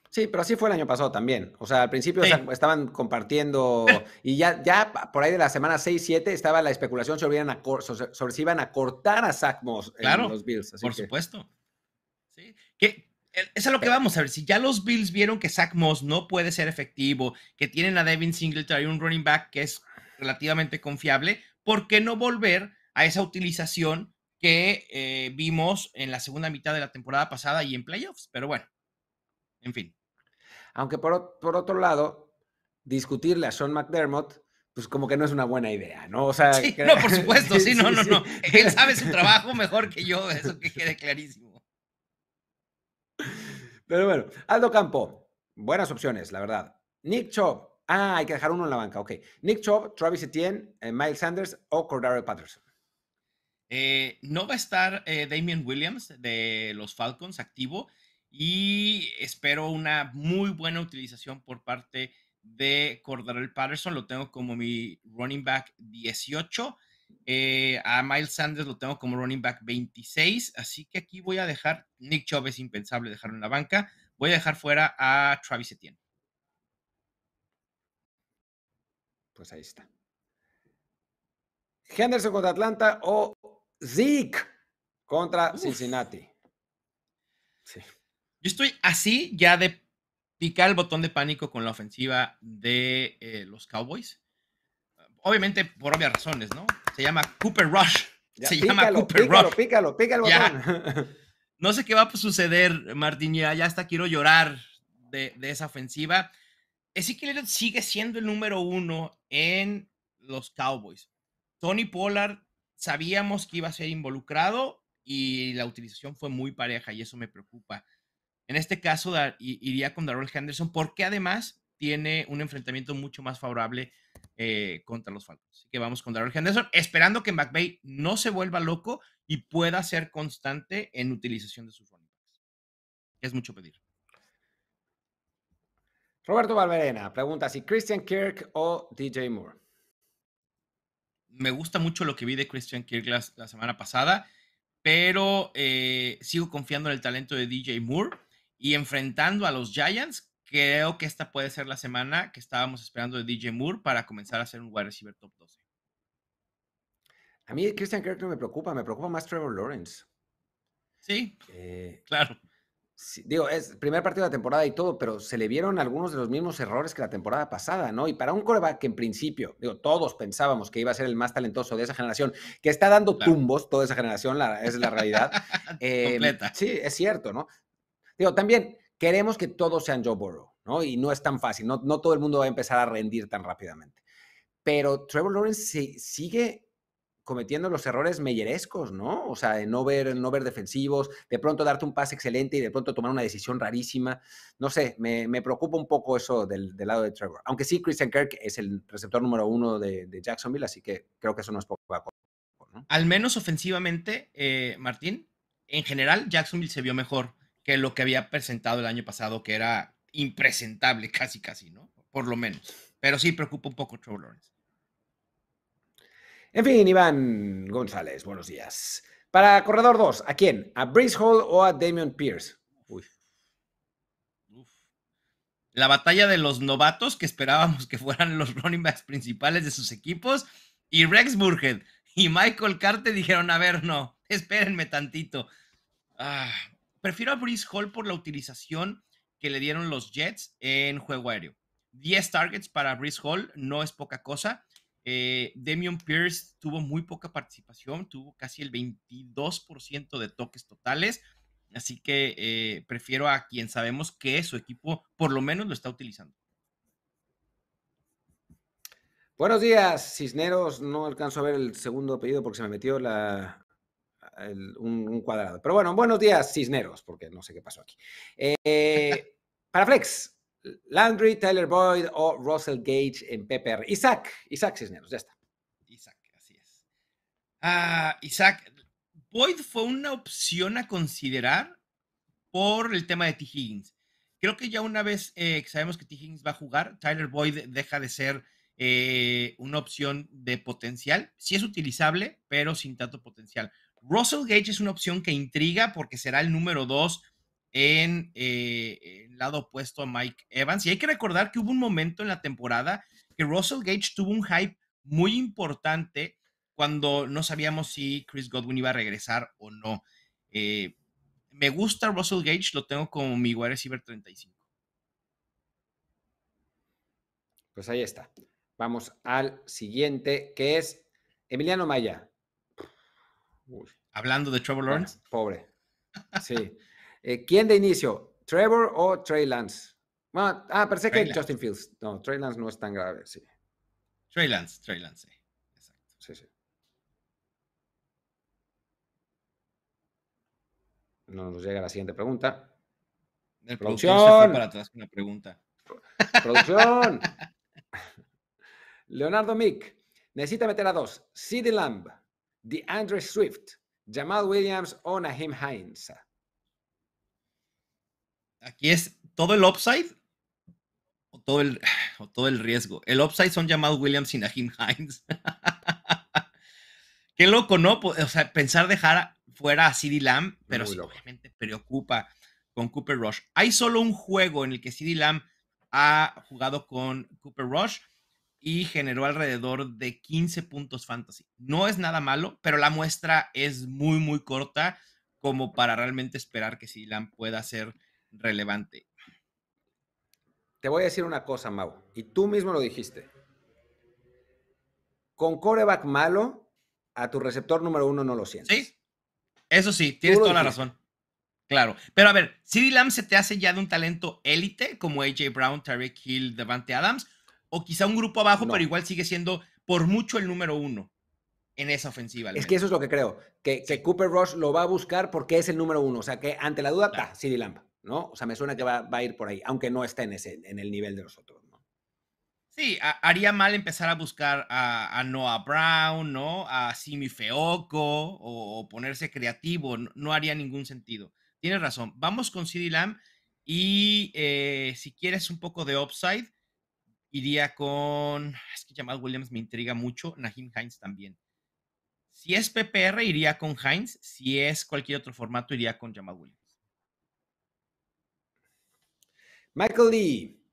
Sí, pero así fue el año pasado también. O sea, al principio estaban compartiendo y ya, ya por ahí de la semana 6-7 estaba la especulación sobre, si iban a cortar a Zach Moss en los Bills. por supuesto. Sí eso es lo que vamos a ver. Si ya los Bills vieron que Zach Moss no puede ser efectivo, que tienen a Devin Singletary, un running back que es relativamente confiable, ¿por qué no volver a esa utilización que eh, vimos en la segunda mitad de la temporada pasada y en playoffs? Pero bueno, en fin. Aunque por, otro lado, discutirle a Sean McDermott, pues como que no es una buena idea, ¿no? O sea, sí, no, por supuesto, sí, no, no, no. Él sabe su trabajo mejor que yo, eso que quede clarísimo. Pero bueno, Aldo Campo, buenas opciones, la verdad. Nick Chubb, ah, hay que dejar uno en la banca, ok. Nick Chubb, Travis Etienne, eh, Miles Sanders o Cordero Patterson. Eh, no va a estar eh, Damian Williams de los Falcons activo y espero una muy buena utilización por parte de Cordero Patterson. Lo tengo como mi running back 18. Eh, a Miles Sanders lo tengo como running back 26, así que aquí voy a dejar, Nick Chubb es impensable dejarlo en la banca, voy a dejar fuera a Travis Etienne. Pues ahí está. Henderson contra Atlanta o Zeke contra Cincinnati. Yo estoy así ya de picar el botón de pánico con la ofensiva de eh, los Cowboys. Obviamente por obvias razones, ¿no? Se llama Cooper Rush. se llama Cooper Rush. Pícalo, pícalo, pícalo No sé qué va a suceder, Martín. Ya, hasta quiero llorar de, esa ofensiva. Ezekiel Elliott sigue siendo el número uno en los Cowboys. Tony Pollard sabíamos que iba a ser involucrado y la utilización fue muy pareja y eso me preocupa. En este caso iría con Darrell Henderson porque además tiene un enfrentamiento mucho más favorable eh, contra los Falcons. Así que vamos con Darrell Henderson, esperando que McVay no se vuelva loco y pueda ser constante en utilización de sus running Es mucho pedir. Roberto Valverena pregunta si Christian Kirk o DJ Moore. Me gusta mucho lo que vi de Christian Kirk la, semana pasada, pero eh, sigo confiando en el talento de DJ Moore y enfrentando a los Giants, creo que esta puede ser la semana que estábamos esperando de DJ Moore para comenzar a hacer un wide receiver top 12. A mí Christian Kirk no me preocupa, me preocupa más Trevor Lawrence. Sí, eh, claro. digo, es primer partido de la temporada y todo, pero se le vieron algunos de los mismos errores que la temporada pasada, ¿no? Y para un coreback que en principio, digo, todos pensábamos que iba a ser el más talentoso de esa generación, que está dando tumbos toda esa generación, es la realidad. Em, Completa. Sí, es cierto, ¿no? Digo, también, queremos que todos sean Joe Burrow, ¿no? Y no es tan fácil, no, no todo el mundo va a empezar a rendir tan rápidamente. Pero Trevor Lawrence sigue cometiendo los errores mellerescos, ¿no? O sea, de no ver, no ver defensivos, de pronto darte un pase excelente y de pronto tomar una decisión rarísima. No sé, me, me preocupa un poco eso del, del, lado de Trevor. Aunque sí, Christian Kirk es el receptor número uno de, Jacksonville, así que creo que eso no es poco. ¿no? Al menos ofensivamente, eh, Martín, en general Jacksonville se vio mejor que lo que había presentado el año pasado, que era impresentable casi, casi, ¿no? Por lo menos. Pero sí preocupa un poco Trevor Lawrence. En fin, Iván González, buenos días. Para corredor 2, ¿a quién? ¿A Brice Hall o a Damian Pierce? Uy. La batalla de los novatos que esperábamos que fueran los running backs principales de sus equipos y Rex Burhead y Michael Carter dijeron, a ver, no, espérenme tantito. Ah, Prefiero a Brice Hall por la utilización que le dieron los Jets en juego aéreo. 10 targets para Brice Hall no es poca cosa. Eh, Demion Pierce tuvo muy poca participación, tuvo casi el 22% de toques totales. Así que eh, prefiero a quien sabemos que su equipo por lo menos lo está utilizando. Buenos días, Cisneros. No alcanzo a ver el segundo apellido porque se me metió la un, cuadrado. Pero bueno, buenos días, Cisneros, porque no sé qué pasó aquí. Eh, para Flex, Landry, Tyler Boyd o Russell Gage en Pepper. Isaac, Isaac Cisneros, ya está. Isaac, así es. Ah, Isaac, Boyd fue una opción a considerar por el tema de T. Higgins. Creo que ya una vez eh, que sabemos que T. Higgins va a jugar, Tyler Boyd deja de ser eh, una opción de potencial. Sí es utilizable, pero sin tanto potencial. Russell Gage es una opción que intriga porque será el número dos en el eh, lado opuesto a Mike Evans. Y hay que recordar que hubo un momento en la temporada que Russell Gage tuvo un hype muy importante cuando no sabíamos si Chris Godwin iba a regresar o no. Eh, me gusta Russell Gage, lo tengo como mi wide ciber 35. Pues ahí está. Vamos al siguiente, que es Emiliano Maya. Hablando de Trevor Lawrence. pobre. Sí. Eh, ¿Quién de inicio? ¿Trevor o Trey Lance? ah, pensé que Justin Fields. No, Trey Lance no es tan grave, sí. Trey Lance, Trey Lance, sí. Exacto. Sí, sí. No nos llega la siguiente pregunta. producción. para atrás una pregunta. Producción. Leonardo Mick. Necesita meter a dos. CD Lamb de Andre Swift, Jamal Williams o Nahim Hines. Aquí es todo el upside o todo el, o todo el riesgo. El upside son Jamal Williams y Nahim Hines. Qué loco, ¿no? Pues, o pensar dejar fuera a CD Lamb, pero sí, obviamente preocupa con Cooper Rush. Hay solo un juego en el que CD Lamb ha jugado con Cooper Rush y generó alrededor de 15 puntos fantasy. No es nada malo, pero la muestra es muy, muy corta como para realmente esperar que Lamb pueda ser relevante. Te voy a decir una cosa, Mau, y tú mismo lo dijiste. Con coreback malo, a tu receptor número uno no lo sientes. Sí, eso sí, tienes toda la razón. Claro, pero a ver, CD Lamb se te hace ya de un talento élite como AJ Brown, Tarek Hill, Devante Adams, o quizá un grupo abajo, pero igual sigue siendo por mucho el número uno en esa ofensiva. Es que eso es lo que creo, que, Cooper Rush lo va a buscar porque es el número uno, o sea que ante la duda, está CD Lamp, ¿no? O sea, me suena que va, a ir por ahí, aunque no esté en, ese, en el nivel de los otros, ¿no? Sí, haría mal empezar a buscar a, Noah Brown, ¿no? A Simi Feoco o, ponerse creativo, no, haría ningún sentido. Tienes razón, vamos con CD Lamb y eh, si quieres un poco de upside, Iría con, es que Jamal Williams me intriga mucho, Nahim Hines también. Si es PPR, iría con Hines. Si es cualquier otro formato, iría con Jamal Williams. Michael Lee,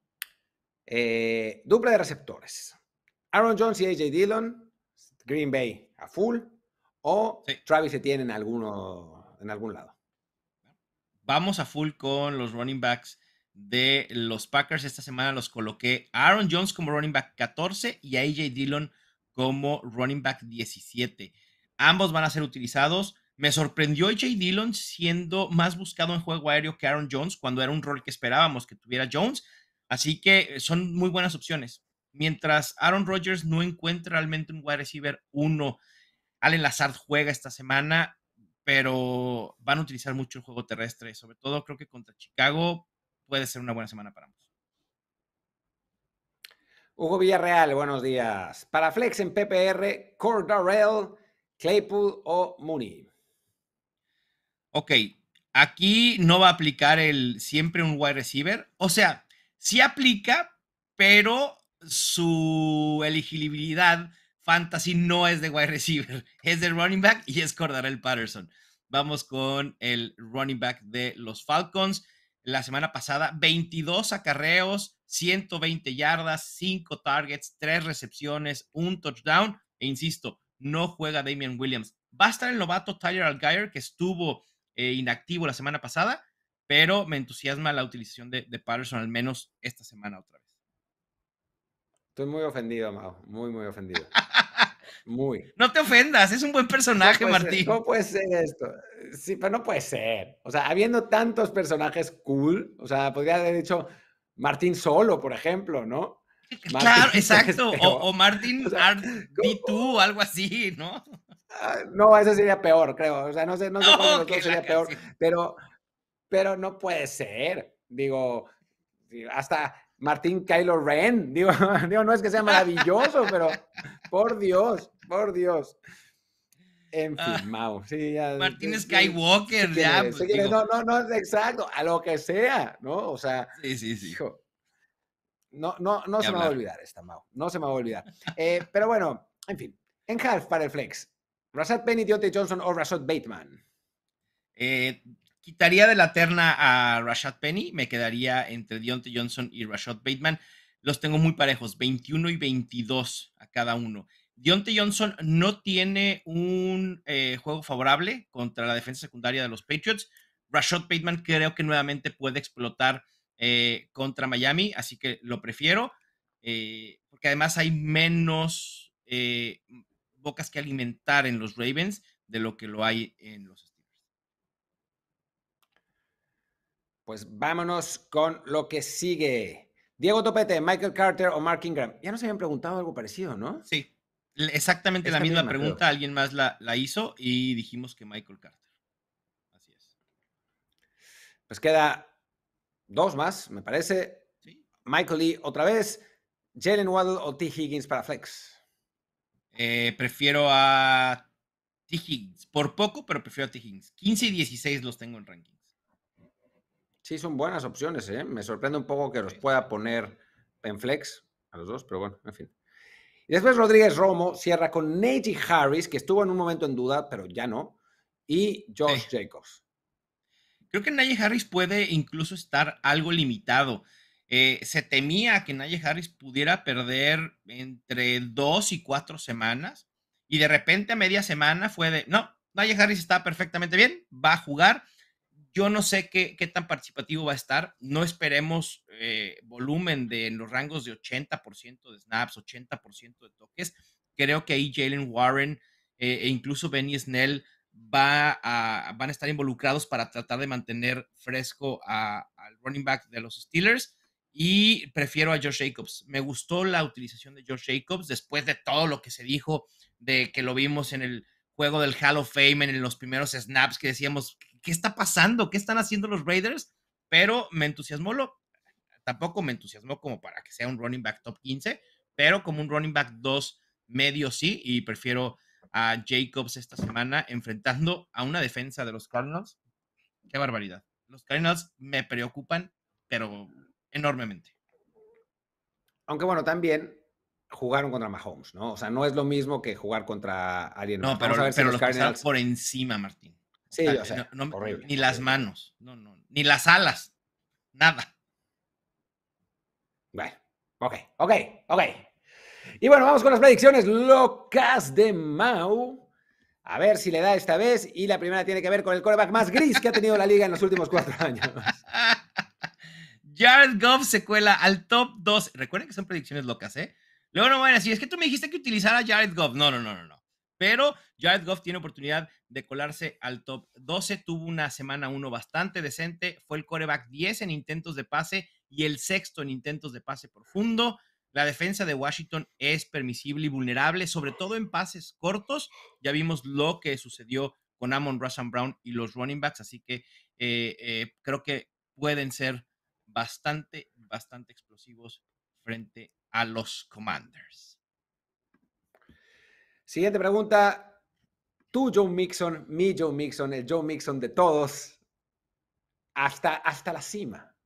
eh, dupla de receptores. Aaron Jones y AJ Dillon, Green Bay a full, o Travis se en, alguno, en algún lado. Vamos a full con los running backs de los Packers. Esta semana los coloqué a Aaron Jones como running back 14 y a AJ Dillon como running back 17. Ambos van a ser utilizados. Me sorprendió AJ Dillon siendo más buscado en juego aéreo que Aaron Jones cuando era un rol que esperábamos que tuviera Jones. Así que eh, son muy buenas opciones. Mientras Aaron Rodgers no encuentra realmente un wide receiver 1, Allen Lazard juega esta semana, pero van a utilizar mucho el juego terrestre. Sobre todo creo que contra Chicago puede ser una buena semana para ambos. Hugo Villarreal, buenos días. Para Flex en PPR, Cordarell, Claypool o Mooney. Ok, aquí no va a aplicar el siempre un wide receiver. O sea, sí aplica, pero su elegibilidad fantasy no es de wide receiver, es de running back y es Cordarell Patterson. Vamos con el running back de los Falcons la semana pasada, 22 acarreos, 120 yardas, 5 targets, 3 recepciones, un touchdown. E insisto, no juega Damian Williams. Va a estar el novato Tyler Algier, que estuvo eh, inactivo la semana pasada, pero me entusiasma la utilización de, de Patterson, al menos esta semana otra vez. Estoy muy ofendido, Amado. Muy, muy ofendido. No te ofendas, es un buen personaje, Martín. ¿Cómo no puede ser esto. Sí, pero no puede ser. O sea, habiendo tantos personajes cool, o sea, podría haber dicho Martín solo, por ejemplo, ¿no? claro, exacto. O, Martín y tú algo así, ¿no? Ah, no, eso sería peor, creo. O sea, no sé, no sé cómo sería peor, pero, pero no puede ser. Digo, hasta Martín Kylo Ren. Digo, no es que sea maravilloso, pero por Dios, por Dios. En ah. fin, Mau. Sí, Martín Skywalker, ya. no, no, no, exacto, a lo que sea, ¿no? O sea, sí, sí, sí. no, no, no se me va a olvidar esta, Mau. No se me va a olvidar. Eh, pero bueno, en fin. En half para el flex. Rashad Penny, Diote Johnson o Rashad Bateman. Eh, Quitaría de la terna a Rashad Penny, me quedaría entre Deontay Johnson y Rashad Bateman. Los tengo muy parejos, 21 y 22 a cada uno. Deontay Johnson no tiene un eh, juego favorable contra la defensa secundaria de los Patriots. Rashad Bateman creo que nuevamente puede explotar eh, contra Miami, así que lo prefiero, eh, porque además hay menos bocas que alimentar en los Ravens de lo que lo hay en los pues vámonos con lo que sigue. Diego Topete, Michael Carter o Mark Ingram. Ya nos habían preguntado algo parecido, ¿no? Sí, exactamente la misma, pregunta. Alguien más la, hizo y dijimos que Michael Carter. Así es. Pues queda dos más, me parece. Michael Lee otra vez. Jalen Waddle o T. Higgins para Flex. Eh, prefiero a T. Higgins. Por poco, pero prefiero a T. Higgins. 15 y 16 los tengo en ranking. Sí, son buenas opciones, ¿eh? Me sorprende un poco que los pueda poner en flex a los dos, pero bueno, en fin. Y después Rodríguez Romo cierra con Neji Harris, que estuvo en un momento en duda, pero ya no, y Josh Jacobs. Creo que Najee Harris puede incluso estar algo limitado. Eh, se temía que Najee Harris pudiera perder entre dos y cuatro semanas, y de repente a media semana fue de, no, Najee Harris está perfectamente bien, va a jugar yo no sé qué, tan participativo va a estar. No esperemos eh, volumen de en los rangos de 80% de snaps, 80% de toques. Creo que ahí Jalen Warren eh, e incluso Benny Snell va a, van a estar involucrados para tratar de mantener fresco al running back de los Steelers. Y prefiero a Josh Jacobs. Me gustó la utilización de Josh Jacobs después de todo lo que se dijo, de que lo vimos en el juego del Hall of Fame, en los primeros snaps que decíamos, ¿qué está pasando? ¿Qué están haciendo los Raiders? Pero me entusiasmó tampoco me entusiasmó como para que sea un running back top 15, pero como un running back 2 medio sí, y prefiero a Jacobs esta semana enfrentando a una defensa de los Cardinals. Qué barbaridad. Los Cardinals me preocupan, pero enormemente. Aunque bueno, también jugaron contra Mahomes, ¿no? O sea, no es lo mismo que jugar contra alguien. No, pero, los, los Cardinals por encima, Martín. Sí, o sea, ni las manos, ni las alas, nada. Bueno, ok, ok, ok. Y bueno, vamos con las predicciones locas de Mau. A ver si le da esta vez. Y la primera tiene que ver con el coreback más gris que ha tenido la liga en los últimos cuatro años. Jared Goff se cuela al top 2. Recuerden que son predicciones locas, ¿eh? Luego no van a decir, es que tú me dijiste que utilizara Jared Goff. no, no, no, no pero Jared Goff tiene oportunidad de colarse al top 12. Tuvo una semana 1 bastante decente. Fue el coreback 10 en intentos de pase y el sexto en intentos de pase profundo. La defensa de Washington es permisible y vulnerable, sobre todo en pases cortos. Ya vimos lo que sucedió con Amon Russell Brown y los running backs, así que eh, eh, creo que pueden ser bastante, bastante explosivos frente a los Commanders. Siguiente pregunta. Tú, Joe Mixon, mi Joe Mixon, el Joe Mixon de todos, hasta, hasta la cima,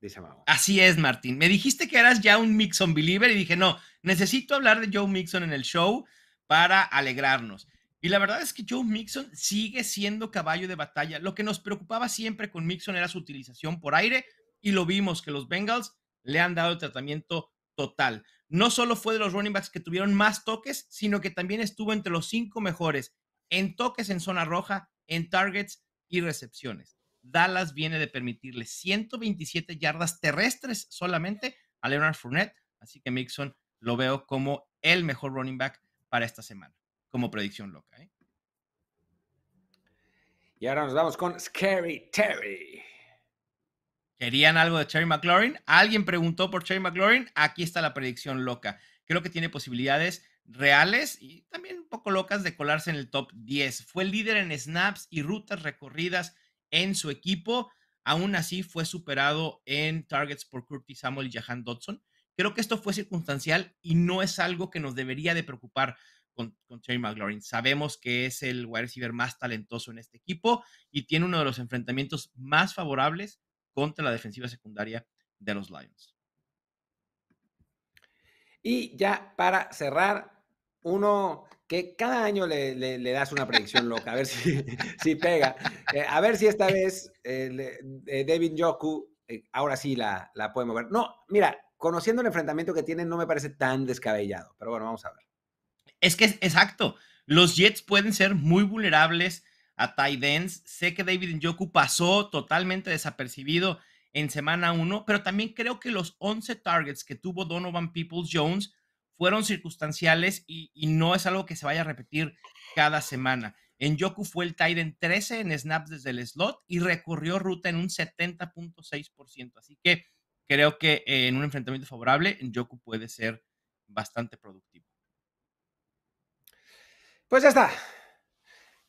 dice Mau. Así es, Martín. Me dijiste que eras ya un Mixon believer y dije, no, necesito hablar de Joe Mixon en el show para alegrarnos. Y la verdad es que Joe Mixon sigue siendo caballo de batalla. Lo que nos preocupaba siempre con Mixon era su utilización por aire y lo vimos que los Bengals le han dado el tratamiento total no solo fue de los running backs que tuvieron más toques, sino que también estuvo entre los cinco mejores en toques en zona roja, en targets y recepciones. Dallas viene de permitirle 127 yardas terrestres solamente a Leonard Fournette, así que Mixon lo veo como el mejor running back para esta semana, como predicción loca. ¿eh? Y ahora nos vamos con Scary Terry. ¿Querían algo de Cherry McLaurin? Alguien preguntó por Cherry McLaurin. Aquí está la predicción loca. Creo que tiene posibilidades reales y también un poco locas de colarse en el top 10. Fue líder en snaps y rutas recorridas en su equipo. Aún así fue superado en targets por Curtis Samuel y Jahan Dodson. Creo que esto fue circunstancial y no es algo que nos debería de preocupar con, con McLaurin. Sabemos que es el wide receiver más talentoso en este equipo y tiene uno de los enfrentamientos más favorables contra la defensiva secundaria de los Lions. Y ya para cerrar, uno que cada año le, das una predicción loca, a ver si, si pega. Eh, a ver si esta vez eh, eh, Devin Joku ahora sí la, la puede mover. No, mira, conociendo el enfrentamiento que tienen, no me parece tan descabellado, pero bueno, vamos a ver. Es que es exacto. Los Jets pueden ser muy vulnerables a tight ends. Sé que David Njoku pasó totalmente desapercibido en semana 1, pero también creo que los 11 targets que tuvo Donovan Peoples Jones fueron circunstanciales y, no es algo que se vaya a repetir cada semana. En fue el tight end 13 en snaps desde el slot y recorrió ruta en un 70.6%. Así que creo que eh, en un enfrentamiento favorable, en puede ser bastante productivo. Pues ya está.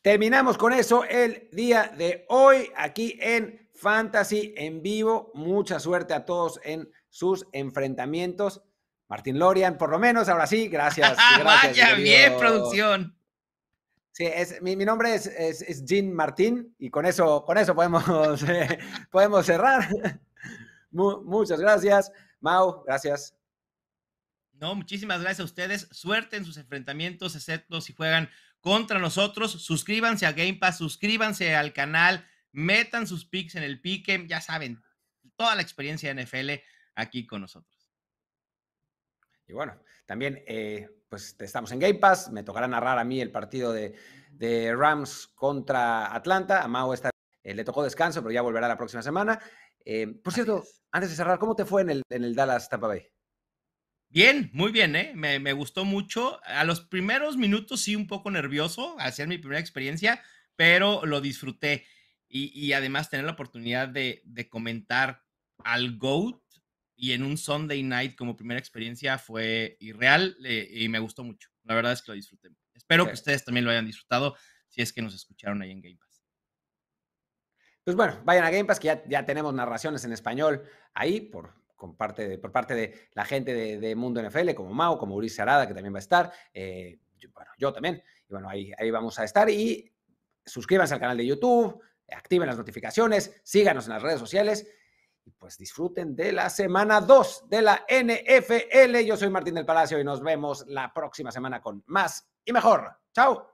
Terminamos con eso el día de hoy aquí en Fantasy en vivo. Mucha suerte a todos en sus enfrentamientos. Martín Lorian, por lo menos, ahora sí, gracias. Vaya, bien, producción. Sí, es, mi, nombre es, es, Jean Martín y con eso, con eso podemos, eh, podemos cerrar. muchas gracias. Mau, gracias. No, muchísimas gracias a ustedes. Suerte en sus enfrentamientos, excepto si juegan contra nosotros. Suscríbanse a Game Pass, suscríbanse al canal, metan sus picks en el pique, ya saben, toda la experiencia de NFL aquí con nosotros. Y bueno, también eh, pues estamos en Game Pass, me tocará narrar a mí el partido de, Rams contra Atlanta, a Mao esta, eh, le tocó descanso, pero ya volverá la próxima semana. Eh, por cierto, antes de cerrar, ¿cómo te fue en el, en el Dallas Tampa Bay? Bien, muy bien, ¿eh? me, gustó mucho. A los primeros minutos sí un poco nervioso, hacía mi primera experiencia, pero lo disfruté. Y, además tener la oportunidad de, comentar al GOAT y en un Sunday night como primera experiencia fue irreal eh, y me gustó mucho. La verdad es que lo disfruté. Espero que ustedes también lo hayan disfrutado si es que nos escucharon ahí en Game Pass. Pues bueno, vayan a Game Pass que ya, ya tenemos narraciones en español ahí por, parte de, por parte de la gente de, Mundo NFL, como Mao como Uri Arada, que también va a estar, eh, yo, también, y bueno, ahí, ahí vamos a estar, y suscríbanse al canal de YouTube, activen las notificaciones, síganos en las redes sociales, y pues disfruten de la semana 2 de la NFL. Yo soy Martín del Palacio y nos vemos la próxima semana con más y mejor. ¡Chao!